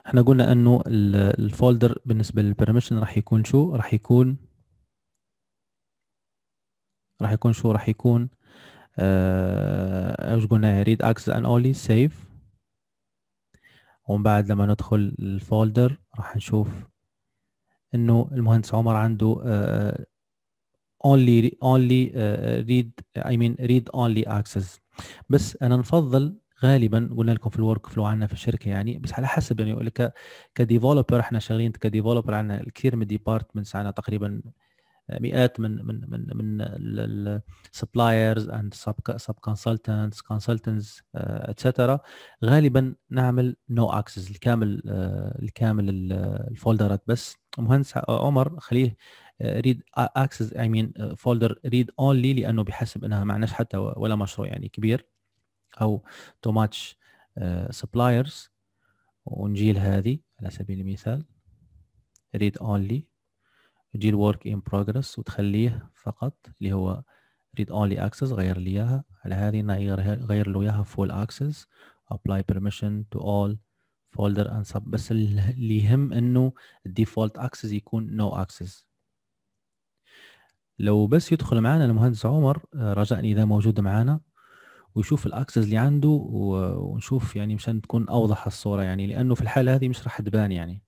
احنا قلنا انه الفولدر بالنسبه للبرميشن راح يكون شو راح يكون راح يكون شو راح يكون آه، ايش آه قلنا ريد اكسس ان اولي سيف ومن بعد لما ندخل الفولدر راح نشوف انه المهندس عمر عنده uh, only only uh, read I mean read only access بس انا نفضل غالبا قلنا لكم في الورك فلو عندنا في الشركه يعني بس على حسب يعني يقول لك كديفلوبر احنا شغالين كديفلوبر عندنا كثير من الديبارتمنتس عندنا تقريبا مئات من من من من السبلايرز اند سب كونسلتنتس كونسلتنتس اتسترا غالبا نعمل نو no اكسس الكامل آه، الكامل الفولدرات بس مهندس عمر خليه ريد اكسس اي مين فولدر ريد اونلي لانه بحسب انها ما عندناش حتى ولا مشروع يعني كبير او تو ماتش سبلايرز ونجيل هذه على سبيل المثال ريد اونلي تجي الورك ان بروجرس وتخليه فقط اللي هو read only access غير لي اياها على هذه غير غير له اياها full access apply permission to all folder and sub بس اللي يهم انه الديفولت اكسس يكون no اكسس لو بس يدخل معنا المهندس عمر آه، رجاء اذا موجود معنا ويشوف الاكسس اللي عنده ونشوف يعني مشان تكون اوضح الصوره يعني لانه في الحاله هذه مش راح تبان يعني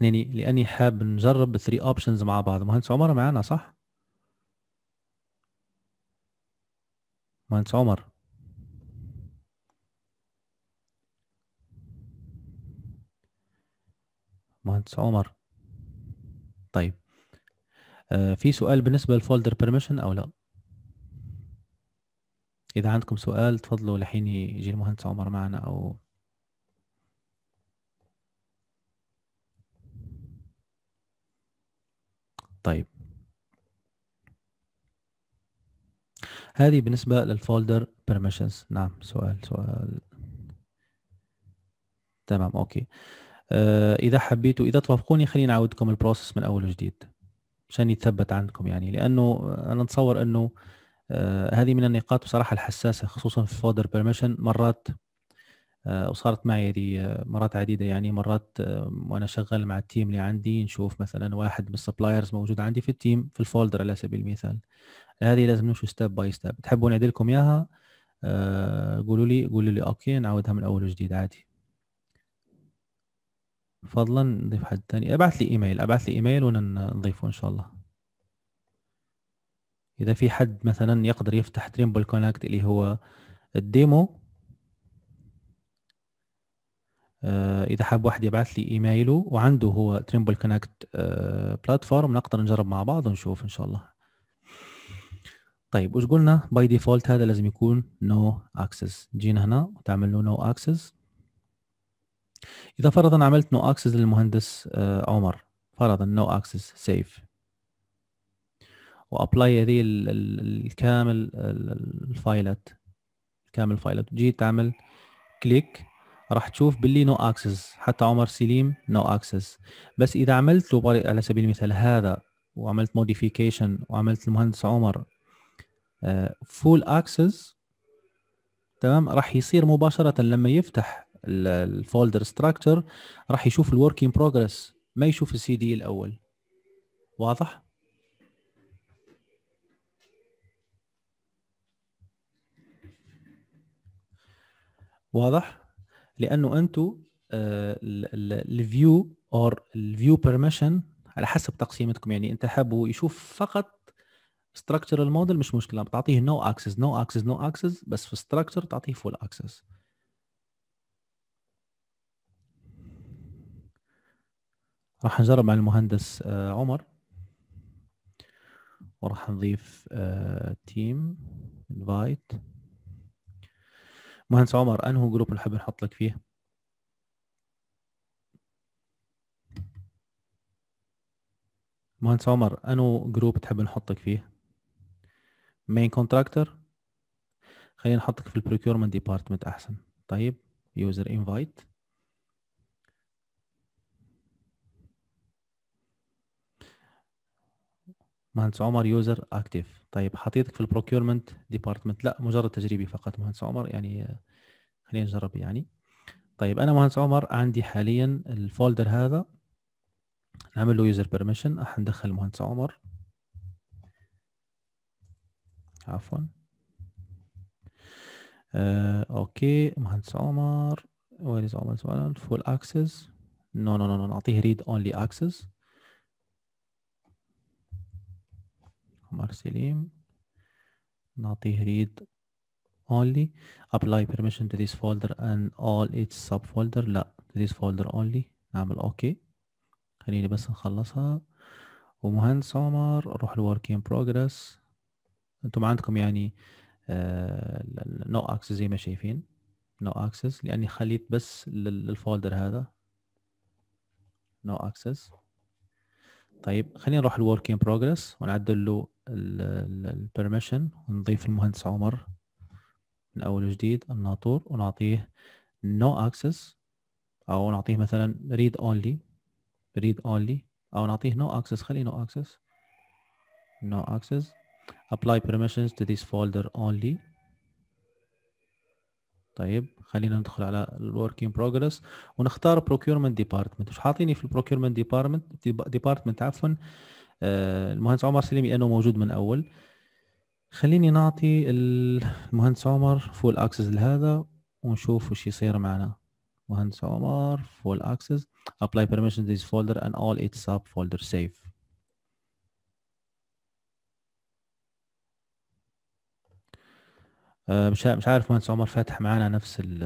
لاني لاني حاب نجرب 3 اوبشنز مع بعض مهندس عمر معانا صح مهندس عمر مهندس عمر طيب آه في سؤال بالنسبه للفولدر بيرميشن او لا اذا عندكم سؤال تفضلوا لحين يجي المهندس عمر معنا او طيب هذه بالنسبة للفولدر permissions نعم سؤال سؤال تمام أوكي آه إذا حبيتوا إذا توافقوني خليني أعودكم البروسس من أول وجديد عشان يتثبت عندكم يعني لأنه أنا اتصور أنه آه هذه من النقاط بصراحة الحساسة خصوصا في فولدر permission مرات آه، وصارت معي هذه آه، مرات عديده يعني مرات آه، وانا شغال مع التيم اللي عندي نشوف مثلا واحد من السبلايرز موجود عندي في التيم في الفولدر على سبيل المثال هذه لازم نمشي ستيب باي ستيب تحبوا نعيد لكم اياها قولوا لي قولوا لي اوكي نعاودها من اول وجديد عادي فضلا نضيف حد ثاني ابعث لي ايميل ابعث لي ايميل ونضيفه ان شاء الله اذا في حد مثلا يقدر يفتح تريمبل كونكت اللي هو الديمو آه، اذا حاب واحد يبعث لي ايميله وعنده هو تريمبل كونكت بلاتفورم نقدر نجرب مع بعض ونشوف ان شاء الله طيب وش قلنا باي ديفولت هذا لازم يكون نو no اكسس جينا هنا وتعمل له نو no اكسس اذا فرضا عملت نو no اكسس للمهندس آه، عمر فرضا نو اكسس سيف وابلاي هذه الكامل الفايلات كامل الفايلات جيت تعمل كليك راح تشوف باللي نو اكسس حتى عمر سليم نو اكسس بس اذا عملت له على سبيل المثال هذا وعملت موديفيكيشن وعملت المهندس عمر فول آه، اكسس تمام راح يصير مباشره لما يفتح الفولدر ستراكتشر راح يشوف الوركينج بروجريس بروجرس ما يشوف السي دي الاول واضح واضح لانه انتم الفيو اور الفيو بيرميشن على حسب تقسيمتكم يعني انت حابه يشوف فقط ستراكشر الموديل مش مشكله بتعطيه نو اكسس نو اكسس نو اكسس بس في ستراكشر تعطيه فول اكسس راح نجرب مع المهندس آه، عمر وراح نضيف تيم آه، انفايت مهندس عمر انه جروب نحب نحط لك فيه مهندس عمر انه جروب تحب نحطك فيه مين كونتراكتر خلينا نحطك في البروكيورمنت ديبارتمنت احسن طيب يوزر انفايت مهندس عمر يوزر اكتيف طيب حطيتك في البروكيورمنت ديبارتمنت لا مجرد تجريبي فقط مهندس عمر يعني خلينا نجرب يعني طيب انا مهندس عمر عندي حاليا الفولدر هذا نعمل له يوزر بيرميشن ندخل مهندس عمر عفوا آه، اوكي مهندس عمر وين از عمر فول اكسس نو نو نو نعطيه ريد اونلي اكسس عمر سليم نعطيه read only apply permission to this folder and all its subfolder لا to this folder only نعمل اوكي خليني بس نخلصها ومهندس عمر روح ال work in progress انتم عندكم يعني نو uh, اكسس no زي ما شايفين نو no اكسس لاني خليت بس للفولدر هذا نو no اكسس طيب خلينا نروح ال work in progress ونعدل له البرميشن ونضيف المهندس عمر من اول وجديد الناطور ونعطيه no اكسس او نعطيه مثلا ريد اونلي ريد اونلي او نعطيه نو اكسس خليه نو اكسس نو اكسس apply permissions to this folder only طيب خلينا ندخل على الورك ان ونختار بروكيورمنت ديبارتمنت مش حاطيني في البروكيورمنت ديبارتمنت ديبارتمنت عفوا آه، المهندس عمر سليمي انه موجود من اول خليني نعطي المهندس عمر فول اكسس لهذا ونشوف وش يصير معنا مهندس عمر فول اكسس apply permission to this folder and all its فولدر save آه، مش مش عارف مهندس عمر فاتح معانا نفس ال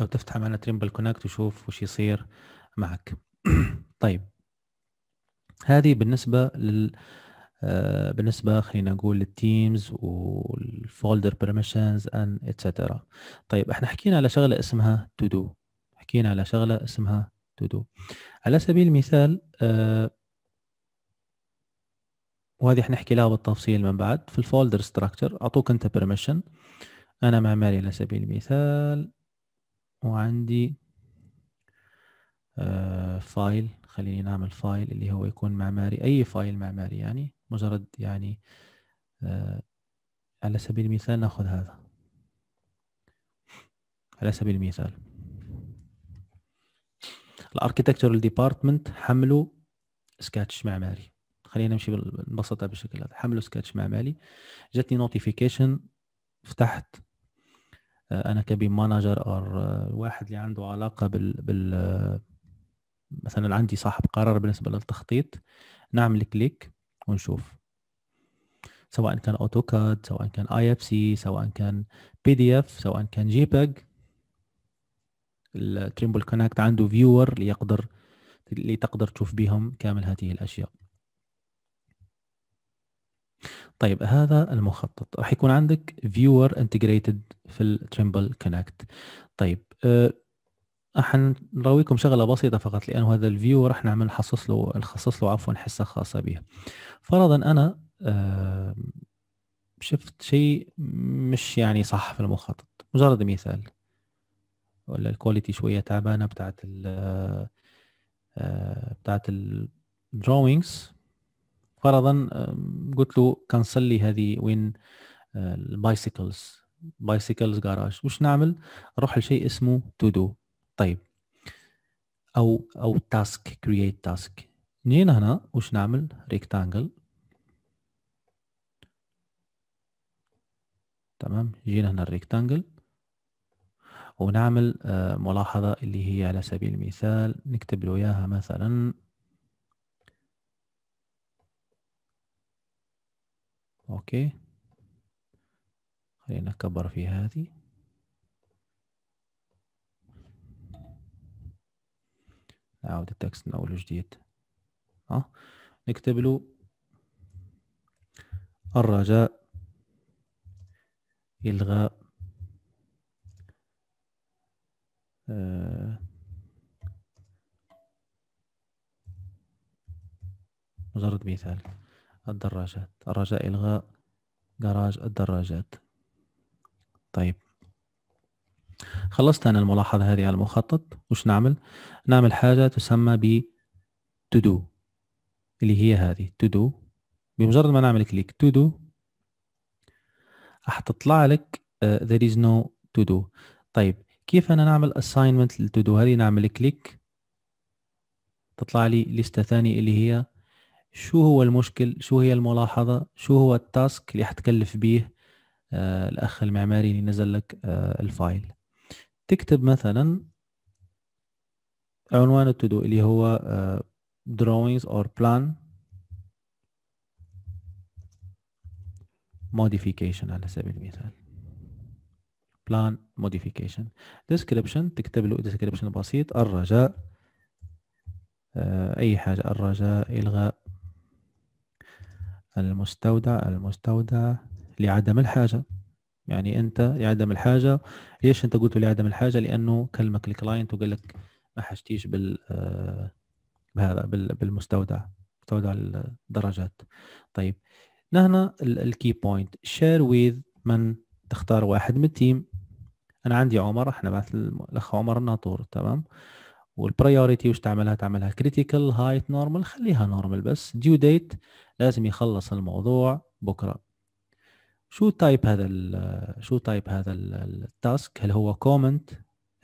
لو تفتح معنا تريمبل كونكت وشوف وش يصير معك طيب هذه بالنسبة لل آه، بالنسبة خلينا نقول للتيمز والفولدر بيرميشنز ان اتسترا طيب احنا حكينا على شغلة اسمها تو دو حكينا على شغلة اسمها تو دو على سبيل المثال وهذه آه، وهذه حنحكي لها بالتفصيل من بعد في الفولدر ستراكشر اعطوك انت بيرميشن انا معماري على سبيل المثال وعندي فايل آه، خليني نعمل فايل اللي هو يكون معماري أي فايل معماري يعني مجرد يعني آه، على سبيل المثال ناخذ هذا على سبيل المثال الاركيتكتشرال ديبارتمنت حملوا سكتش معماري خلينا نمشي ببساطه بالشكل هذا حملوا سكتش معماري جاتني نوتيفيكيشن فتحت آه، انا كبي مانجر او واحد اللي عنده علاقه بال, بال مثلا عندي صاحب قرار بالنسبه للتخطيط نعمل كليك ونشوف سواء كان اوتوكاد سواء كان اي اف سي سواء كان بي دي اف سواء كان جي بيج التريمبل كونكت عنده فيور ليقدر تقدر تشوف بهم كامل هذه الاشياء طيب هذا المخطط راح يكون عندك فيور انتجريتد في التريمبل كونكت طيب آه، راح نرويكم شغله بسيطه فقط لانه هذا الفيو راح نعمل نخصص له نخصص له عفوا حصه خاصه به فرضا انا آه، شفت شيء مش يعني صح في المخطط مجرد مثال ولا الكواليتي شويه تعبانه بتاعت ال آه، بتاعت الدروينجز فرضا قلت له كان صلي هذه وين آه، البايسيكلز بايسيكلز جراج وش نعمل نروح لشيء اسمه تو دو طيب او او تاسك كرييت تاسك جينا هنا وش نعمل ريكتانجل تمام جينا هنا الريكتانجل ونعمل آه، ملاحظة اللي هي على سبيل المثال نكتب له إياها مثلا اوكي خلينا نكبر في هذه نعود التكست من اول وجديد ها نكتب له الرجاء الغاء آه، مجرد مثال الدراجات الرجاء إلغاء جراج الدراجات طيب خلصت أنا الملاحظة هذه على المخطط وش نعمل نعمل حاجة تسمى ب to do اللي هي هذه to do بمجرد ما نعمل كليك to do راح تطلع لك uh, there is no to do طيب كيف أنا نعمل assignment للتو do هذه نعمل كليك تطلع لي لستة ثانية اللي هي شو هو المشكل شو هي الملاحظة شو هو التاسك اللي حتكلف بيه آه، الأخ المعماري اللي نزل لك آه، الفايل تكتب مثلا عنوان التدو اللي هو آه، drawings or plan modification على سبيل المثال plan modification description تكتب له description بسيط الرجاء أي حاجة الرجاء إلغاء المستودع المستودع لعدم الحاجة يعني أنت لعدم الحاجة ليش أنت قلت لعدم الحاجة لأنه كلمك الكلاينت وقال لك ما حاجتيش بال آه، بهذا بالمستودع مستودع الدرجات طيب نهنا الكي بوينت شير ويذ من تختار واحد من التيم انا عندي عمر احنا بعث الاخ عمر الناطور تمام والبريوريتي وش تعملها تعملها كريتيكال هايت نورمال خليها نورمال بس ديو ديت لازم يخلص الموضوع بكره شو تايب هذا شو تايب هذا التاسك هل هو كومنت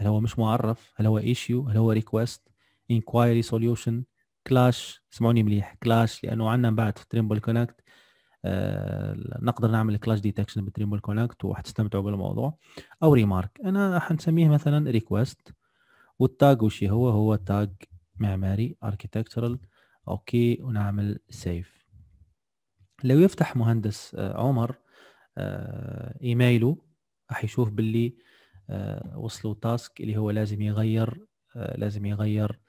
هل هو مش معرف هل هو ايشيو هل هو ريكويست انكوايري سوليوشن كلاش اسمعوني مليح كلاش لانه عندنا بعد في تريمبل كونكت آه نقدر نعمل كلاش ديتكشن بتريمبل كونكت وحتستمتعوا بالموضوع او ريمارك انا حنسميه مثلا ريكويست والتاج وش هو هو تاج معماري architectural اوكي ونعمل سيف لو يفتح مهندس آه، عمر آه، ايميله راح يشوف باللي آه، وصلوا تاسك اللي هو لازم يغير لازم يغير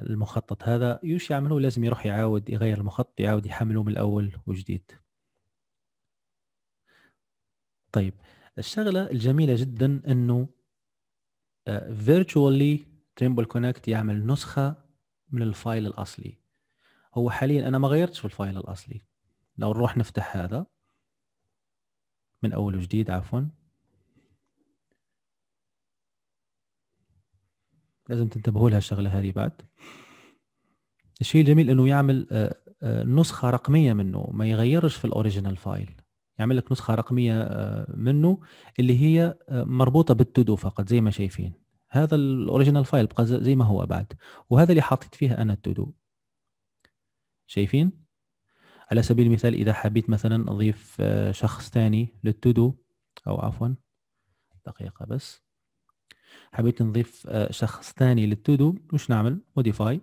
المخطط هذا يوش يعملوا لازم يروح يعاود يغير المخطط يعاود يحمله من الاول وجديد طيب الشغله الجميله جدا انه فيرتشوالي تريمبل كونكت يعمل نسخه من الفايل الاصلي هو حاليا انا ما غيرتش في الفايل الاصلي لو نروح نفتح هذا من اول وجديد عفوا لازم تنتبهوا لها الشغله هذه بعد الشيء الجميل انه يعمل آه، آه، نسخه رقميه منه ما يغيرش في الاوريجينال فايل يعمل لك نسخه رقميه آه، منه اللي هي آه، مربوطه بالتودو فقط زي ما شايفين هذا الاوريجينال فايل بقى زي ما هو بعد وهذا اللي حاطط فيها انا التودو شايفين على سبيل المثال اذا حبيت مثلا اضيف آه، شخص ثاني للتودو او عفوا دقيقه بس حبيت نضيف شخص ثاني للتودو وش نعمل موديفاي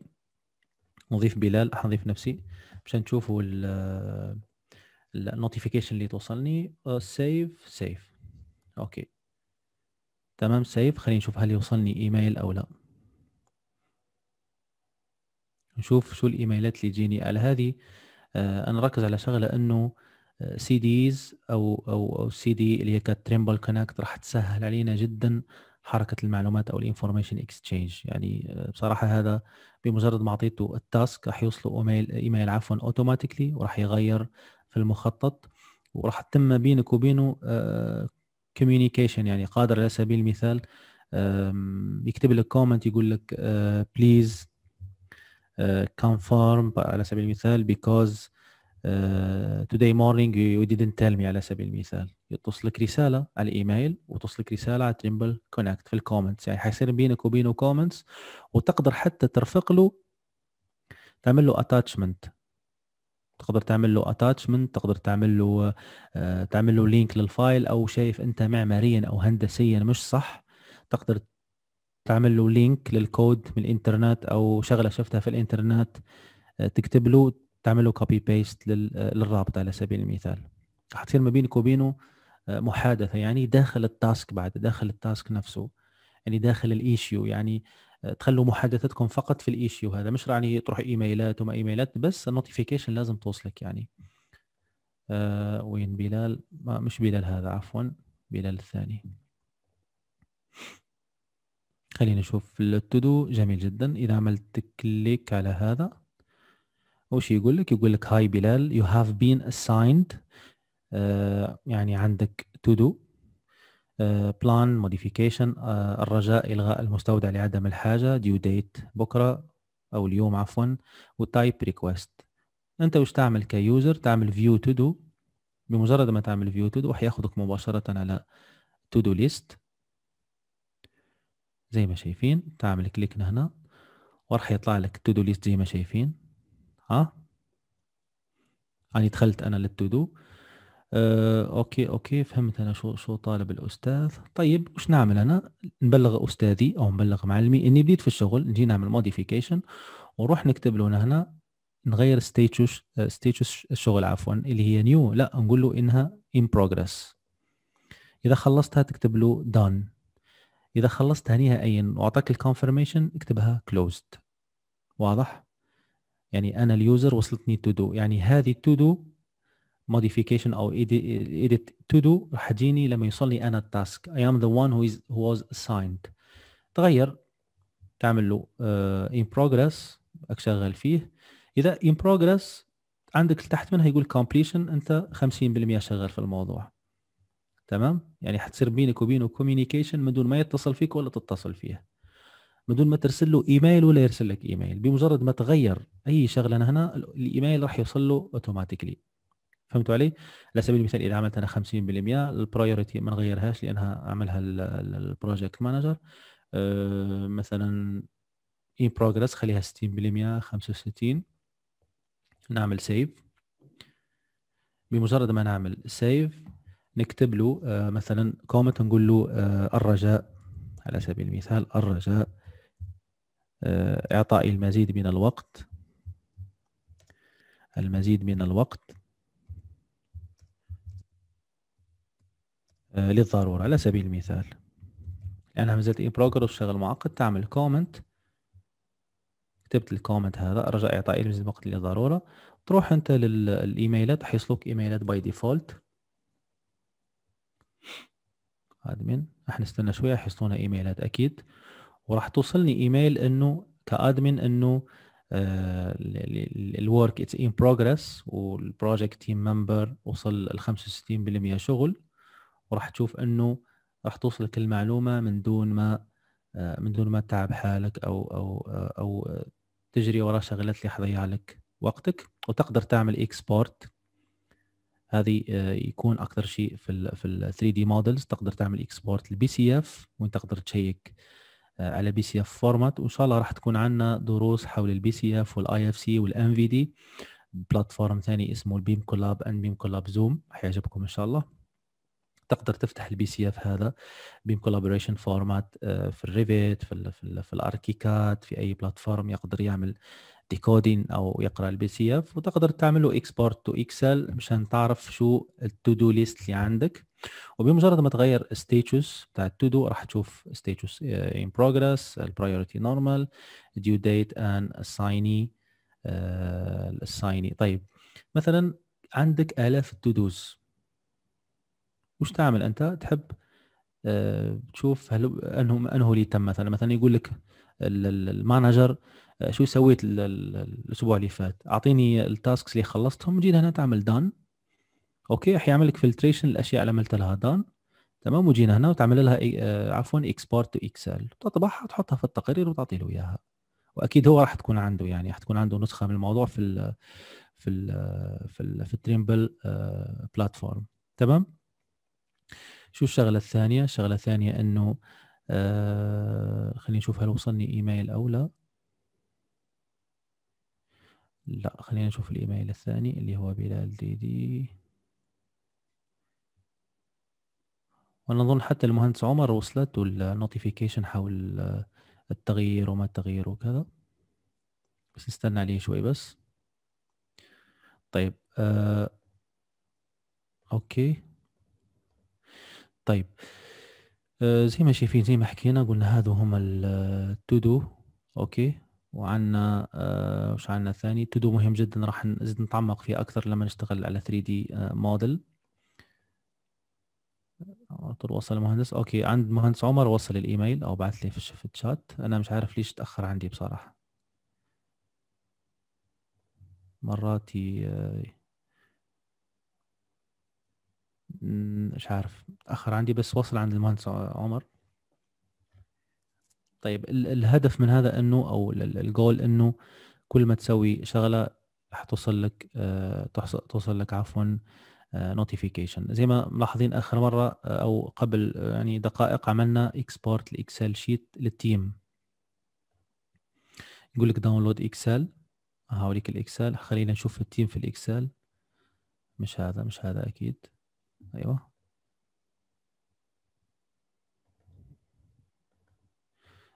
نضيف بلال حنضيف نفسي مشان تشوفوا النوتيفيكيشن اللي توصلني سيف آه، سيف اوكي تمام سيف خلينا نشوف هل يوصلني ايميل او لا نشوف شو الايميلات اللي جيني على هذه آه، انا ركز على شغله انه سي آه، ديز او او او سي دي اللي هي كانت تريمبل كونكت راح تسهل علينا جدا حركه المعلومات او الانفورميشن اكسشينج يعني بصراحه هذا بمجرد ما اعطيته التاسك راح يوصله ايميل ايميل عفوا اوتوماتيكلي وراح يغير في المخطط وراح تتم بينك وبينه كوميونيكيشن آه، يعني قادر على سبيل المثال يكتب لك كومنت يقول لك بليز آه، كونفيرم آه، على سبيل المثال بيكوز توداي مورنينج يو ديدنت تيل مي على سبيل المثال يتصلك رساله على الايميل وتصلك رساله على تريمبل كونكت في الكومنتس يعني حيصير بينك وبينه كومنتس وتقدر حتى ترفق له تعمل له اتاتشمنت تقدر تعمل له اتاتشمنت تقدر تعمل له آه تعمل له لينك للفايل او شايف انت معماريا او هندسيا مش صح تقدر تعمل له لينك للكود من الانترنت او شغله شفتها في الانترنت آه تكتب له تعمل له كوبي بيست للرابط على سبيل المثال حتصير ما بينك وبينه آه، محادثه يعني داخل التاسك بعد داخل التاسك نفسه يعني داخل الايشيو يعني تخلوا محادثتكم فقط في الايشيو هذا مش راني تروح ايميلات وما ايميلات بس النوتيفيكيشن لازم توصلك يعني آه وين بلال ما مش بلال هذا عفوا بلال الثاني خلينا نشوف التودو جميل جدا اذا عملت كليك على هذا وش يقول لك يقول لك هاي بلال يو هاف بين اسايند يعني عندك تودو بلان آه، موديفيكيشن آه، الرجاء الغاء المستودع لعدم الحاجه ديو ديت بكره او اليوم عفوا وتايب ريكويست انت وش تعمل كيوزر تعمل فيو تو دو بمجرد ما تعمل فيو تو دو هياخدك مباشره على تو دو ليست زي ما شايفين تعمل كليك هنا وراح يطلع لك تو دو ليست زي ما شايفين ها يعني دخلت انا للتو دو آه، اوكي اوكي فهمت انا شو شو طالب الاستاذ طيب وش نعمل انا نبلغ استاذي او نبلغ معلمي اني بديت في الشغل نجي نعمل موديفيكيشن ونروح نكتب له هنا نغير ستيتوس ستيتوس آه، الشغل عفوا اللي هي نيو لا نقول له انها ان بروجرس اذا خلصتها تكتب له دان اذا خلصت نهائيا واعطاك الكونفرميشن اكتبها كلوزد واضح يعني انا اليوزر وصلتني تو دو يعني هذه التو دو modification او edit to do راح تجيني لما يوصلني انا التاسك I am the one who is who was assigned تغير تعمل له uh, in progress اشغل فيه اذا in progress عندك تحت منها يقول completion انت 50% شغال في الموضوع تمام يعني حتصير بينك وبينه communication من دون ما يتصل فيك ولا تتصل فيه من دون ما ترسل له ايميل ولا يرسل لك ايميل بمجرد ما تغير اي شغله هنا الايميل راح يوصل له اوتوماتيكلي فهمتوا علي؟ على سبيل المثال اذا عملت انا 50% البرايورتي ما نغيرهاش لانها عملها البروجكت مانجر مثلا ان بروجرس خليها 60% 65 نعمل سيف بمجرد ما نعمل سيف نكتب له آه، مثلا كومنت نقول له آه، الرجاء على سبيل المثال الرجاء آه، اعطائي المزيد من الوقت المزيد من الوقت آه، للضرورة على سبيل المثال الآن همزة إيه بروجر وشغل معقد تعمل كومنت كتبت الكومنت هذا رجاء إعطائي المزيد من للضرورة تروح أنت للإيميلات حيصلوك إيميلات باي ديفولت ادمن راح نستنى شويه حيصلونا ايميلات اكيد وراح توصلني ايميل انه كادمن انه الورك اتس ان بروجريس والبروجكت تيم ممبر وصل ال 65% شغل وراح تشوف انه راح توصلك المعلومه من دون ما آه، من دون ما تتعب حالك او او آه، او آه، تجري وراء شغلات اللي حضيع لك وقتك وتقدر تعمل اكسبورت هذه يكون اكثر شيء في ال في ال 3 دي مودلز تقدر تعمل اكسبورت للبي سي اف وانت تقدر تشيك على بي سي اف فورمات وان شاء الله راح تكون عندنا دروس حول البي سي اف والاي اف سي والان في دي بلاتفورم ثاني اسمه البيم كولاب ان بيم كولاب زوم راح يعجبكم ان شاء الله تقدر تفتح البي سي اف هذا بيم كولابوريشن فورمات في الريفيت في الـ في, الـ في الاركيكات في اي بلاتفورم يقدر يعمل ديكودين او يقرا البي سي اف وتقدر تعمله اكسبورت تو اكسل مشان تعرف شو التو دو ليست اللي عندك وبمجرد ما تغير ستيتوس بتاع التو دو راح تشوف ستيتوس ان بروجرس البرايورتي نورمال ديو ديت ان اسايني الاسايني طيب مثلا عندك الاف التو دوز وش تعمل انت تحب آه، تشوف هل انه انه اللي تم مثلا مثلا يقول لك المانجر آه، شو سويت الاسبوع اللي فات اعطيني التاسكس اللي خلصتهم جينا هنا تعمل دان اوكي راح يعمل لك فلتريشن الاشياء اللي عملت لها دان تمام وجينا هنا وتعمل لها آه، عفوا اكسبورت تو اكسل تطبعها وتحطها في التقرير وتعطي له اياها واكيد هو راح تكون عنده يعني راح تكون عنده نسخه من الموضوع في الـ في الـ في, الـ في التريمبل بلاتفورم تمام شو الشغله الثانيه الشغله الثانيه انه آه خليني نشوف هل وصلني ايميل او لا لا خلينا نشوف الايميل الثاني اللي هو بلال دي دي وانا اظن حتى المهندس عمر وصلت النوتيفيكيشن حول آه، التغيير وما التغيير وكذا بس نستنى عليه شوي بس طيب آه. اوكي طيب آه، زي ما شايفين زي ما حكينا قلنا هذو هما التو دو آه، اوكي وعندنا آه، وش عندنا ثاني تو دو مهم جدا راح نزيد نتعمق فيه اكثر لما نشتغل على 3 دي موديل طول وصل المهندس اوكي عند مهندس عمر وصل الايميل او بعث لي في الشات انا مش عارف ليش تاخر عندي بصراحه مرات مش عارف تاخر عندي بس وصل عند المهندس عمر طيب الهدف من هذا انه او الجول انه كل ما تسوي شغله حتوصل لك آه، توصل لك عفوا نوتيفيكيشن آه، زي ما ملاحظين اخر مره آه، او قبل يعني دقائق عملنا اكسبورت لاكسل شيت للتيم يقول لك داونلود اكسل هاوريك الاكسل خلينا نشوف التيم في الاكسل مش هذا مش هذا اكيد ايوه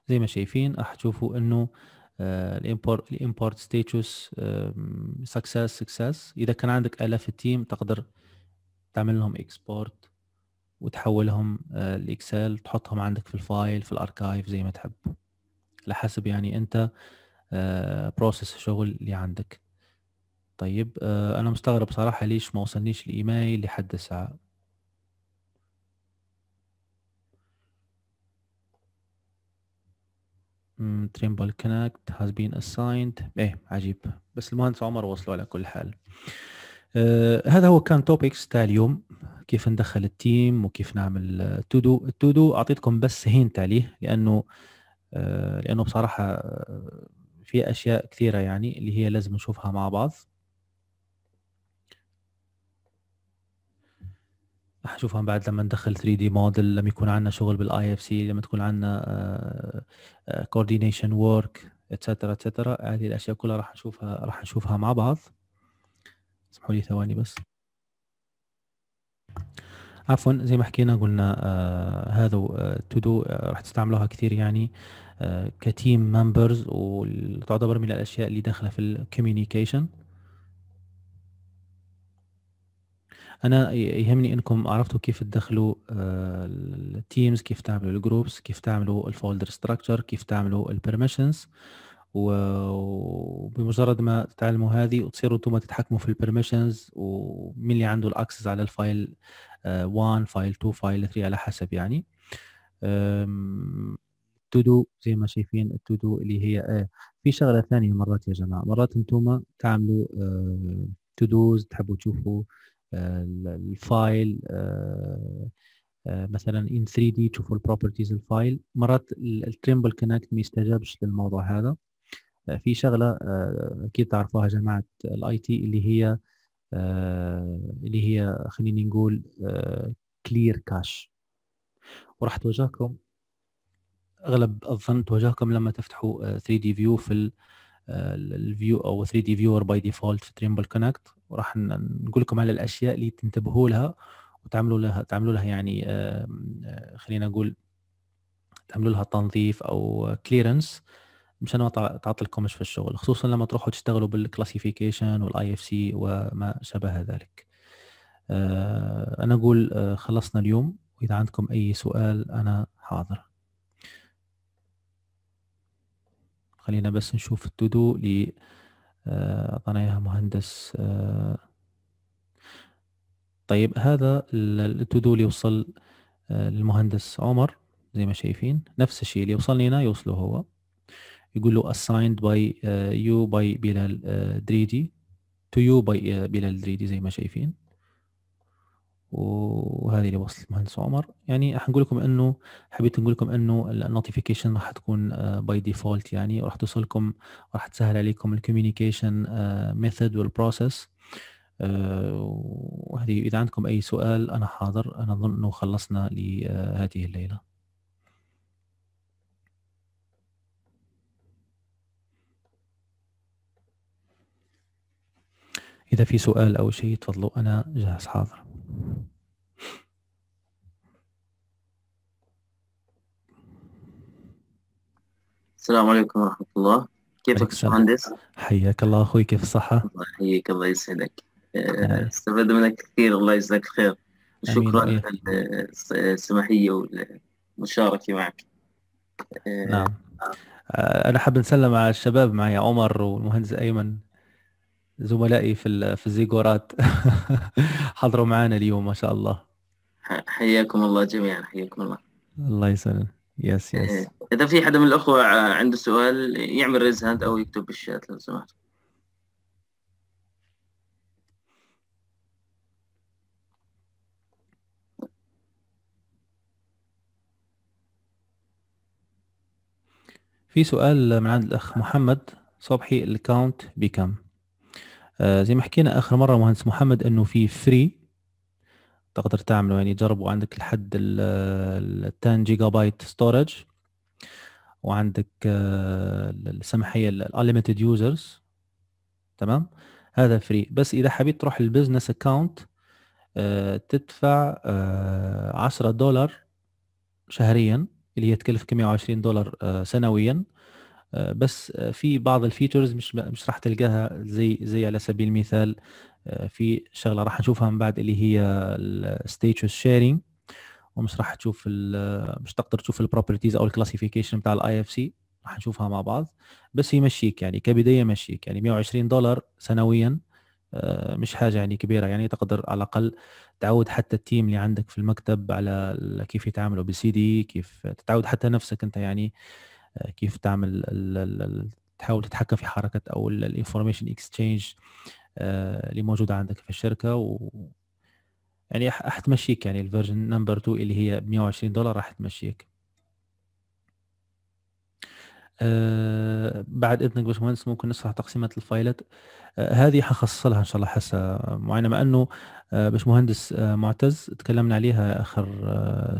زي ما شايفين راح تشوفوا انه آه، الامبورت الامبورت ستيتوس سكسس سكسس اذا كان عندك الاف التيم تقدر تعمل لهم اكسبورت وتحولهم الاكسل آه، تحطهم عندك في الفايل في الاركايف زي ما تحب لحسب يعني انت بروسيس آه، الشغل اللي عندك طيب انا مستغرب صراحه ليش ما وصلنيش الايميل لحد الساعه تريمبل كونكت هاز بين اسايند ايه عجيب بس المهندس عمر وصلوا على كل حال آه هذا هو كان توبكس تاع اليوم كيف ندخل التيم وكيف نعمل تودو uh, التودو اعطيتكم بس هينت عليه لانه آه لانه بصراحه في اشياء كثيره يعني اللي هي لازم نشوفها مع بعض راح نشوفها بعد لما ندخل 3 دي موديل لما يكون عندنا شغل بالاي اف سي لما تكون عندنا كوردينيشن ورك اتسترا اتسترا هذه الاشياء كلها راح نشوفها راح نشوفها مع بعض اسمحوا لي ثواني بس عفوا زي ما حكينا قلنا آه هذا تو آه، دو آه، راح تستعملوها كثير يعني آه كتيم ممبرز وتعتبر من الاشياء اللي داخله في الكوميونيكيشن انا يهمني انكم عرفتوا كيف تدخلوا آه، التيمز كيف تعملوا الجروبس كيف تعملوا الفولدر ستراكشر كيف تعملوا البرميشنز وبمجرد ما تتعلموا هذه وتصيروا انتم تتحكموا في البرميشنز ومين اللي عنده الاكسس على الفايل 1 فايل 2 فايل 3 على حسب يعني دو زي ما شايفين التودو اللي هي ايه في شغله ثانيه مرات يا جماعه مرات انتم تعملوا تو آه، تودوز تحبوا تشوفوا الفايل آه، آه، مثلا ان 3 دي تشوفوا البروبرتيز الفايل مرات التريمبل كونكت ما يستجابش للموضوع هذا آه، في شغله اكيد تعرفوها جماعه الاي تي اللي هي اللي هي خليني نقول كلير كاش وراح تواجهكم اغلب الظن تواجهكم لما تفتحوا 3 دي فيو في الفيو او 3 دي فيور باي ديفولت في تريمبل كونكت وراح نقول لكم على الاشياء اللي تنتبهوا لها وتعملوا لها تعملوا لها يعني آه، خلينا نقول تعملوا لها تنظيف او كليرنس مشان ما تعطلكمش في الشغل خصوصا لما تروحوا تشتغلوا بالكلاسيفيكيشن والاي اف سي وما شابه ذلك آه، انا اقول آه، خلصنا اليوم واذا عندكم اي سؤال انا حاضر خلينا بس نشوف التودو آه، أعطانا إياها مهندس آه، طيب هذا التودو اللي يوصل آه، للمهندس عمر زي ما شايفين نفس الشيء اللي يوصلني هنا يوصله هو يقول له assigned by you by بلال دريدي to you by بلال دريدي زي ما شايفين وهذه اللي وصلت مهندس عمر يعني راح نقول لكم انه حبيت نقول لكم انه النوتيفيكيشن راح تكون باي آه، ديفولت يعني وراح توصلكم راح تسهل عليكم الكوميونيكيشن ميثود والبروسيس وهذه اذا عندكم اي سؤال انا حاضر انا اظن انه خلصنا لهذه آه، الليله اذا في سؤال او شيء تفضلوا انا جاهز حاضر السلام عليكم ورحمة الله كيفك مهندس؟ حياك الله أخوي كيف الصحة؟ الله يحييك الله يسعدك آه. آه، استفدت منك كثير الله يجزاك الخير شكرا على السماحية والمشاركة معك آه، نعم أنا حاب نسلم على الشباب معي عمر والمهندس أيمن زملائي في في الزيغورات حضروا معنا اليوم ما شاء الله حياكم الله جميعا حياكم الله الله يسلمك يس إيه، يس اذا في حدا من الاخوه عنده سؤال يعمل ريز هاند او يكتب بالشات لو سمحت في سؤال من عند الاخ محمد صبحي الكاونت بكم؟ آه، زي ما حكينا اخر مره مهندس محمد انه في فري تقدر تعمله يعني جربوا عندك لحد ال 10 جيجا بايت ستورج وعندك آه، السماحيه الانليمتد يوزرز تمام هذا فري بس اذا حبيت تروح للبزنس اكاونت آه، تدفع 10 دولار شهريا اللي هي تكلفك 120 دولار سنويا آه، بس آه، في بعض الفيتشرز مش مش راح تلقاها زي زي على سبيل المثال آه، في شغله راح نشوفها من بعد اللي هي الستيتوس شيرنج ومش راح تشوف مش تقدر تشوف البروبرتيز او الكلاسيفيكيشن بتاع الاي اف سي راح نشوفها مع بعض بس يمشيك يعني كبدايه مشيك يعني 120 دولار سنويا مش حاجه يعني كبيره يعني تقدر على الاقل تعود حتى التيم اللي عندك في المكتب على كيف يتعاملوا بالسي دي كيف تعود حتى نفسك انت يعني كيف تعمل تحاول تتحكم في حركه او الانفورميشن اكستشينج آه، اللي موجوده عندك في الشركه و يعني راح تمشيك يعني الفيرجن نمبر 2 اللي هي 120 دولار راح تمشيك آه، بعد اذنك باشمهندس ممكن نشرح تقسيمه الفايلات آه، هذه حخصص لها ان شاء الله حسا معينه مع انه باش باشمهندس معتز تكلمنا عليها اخر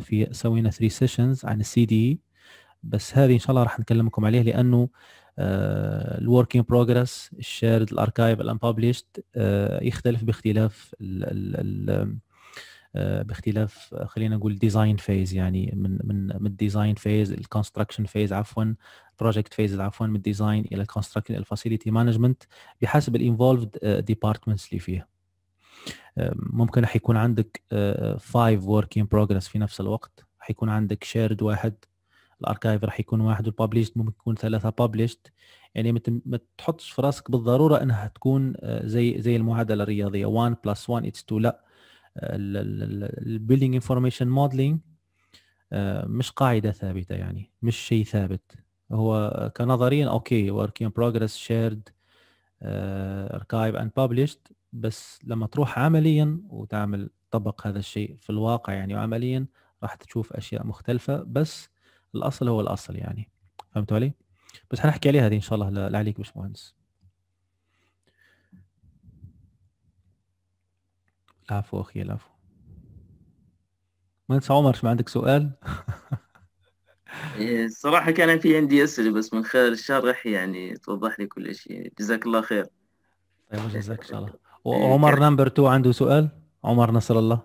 في سوينا 3 سيشنز عن السي دي بس هذه ان شاء الله راح نكلمكم عليه لانه الوركينج بروجرس الشيرد الاركايف الانببلشد يختلف باختلاف الـ الـ الـ آه، باختلاف آه، خلينا نقول ديزاين فيز يعني من من من الديزاين فيز الكونستراكشن فيز عفوا بروجكت فيز عفوا من الديزاين الى الكونستراكشن الى الفاسيلتي مانجمنت بحسب الانفولفد آه، ديبارتمنتس اللي فيها ممكن حيكون عندك فايف وركينج بروجرس في نفس الوقت حيكون عندك شيرد واحد الاركايف راح يكون واحد والبابليشت ممكن يكون ثلاثه بابليشت يعني ما تحطش في راسك بالضروره انها تكون آه، زي زي المعادله الرياضيه 1 بلس 1 اتس 2 لا البيلدينج انفورميشن موديلينج مش قاعده ثابته يعني مش شيء ثابت هو كنظريا اوكي ورك ان بروجريس شيرد اركايف اند بابليشت بس لما تروح عمليا وتعمل طبق هذا الشيء في الواقع يعني وعمليا راح تشوف اشياء مختلفه بس الاصل هو الاصل يعني فهمتوا علي بس حنحكي عليها هذه ان شاء الله لعليك باشمهندس العفو اخي العفو مهندس عمر شو ما عندك سؤال إيه، الصراحة كان في عندي أسئلة بس من خلال الشرح يعني توضح لي كل شيء جزاك الله خير طيب جزاك إن شاء الله إيه، وعمر نمبر 2 عنده سؤال عمر نصر الله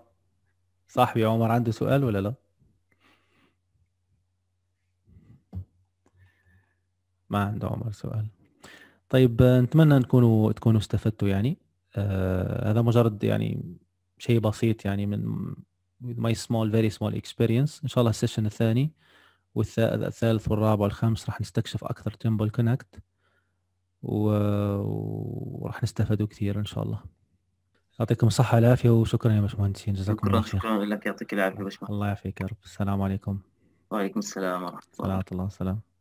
صاحبي عمر عنده سؤال ولا لا؟ ما عنده عمر سؤال طيب نتمنى نكونوا تكونوا استفدتوا يعني آه هذا مجرد يعني شيء بسيط يعني من ماي سمول فيري سمول اكسبيرينس ان شاء الله السيشن الثاني والثالث والرابع والخامس راح نستكشف اكثر تيمبل كونكت وراح نستفادوا كثير ان شاء الله يعطيكم الصحة والعافية وشكرا يا باشمهندسين جزاكم الله خير شكرا لك يعطيك العافية باشمهندس الله يعافيك يا رب السلام عليكم وعليكم السلام ورحمة الله ورحمة الله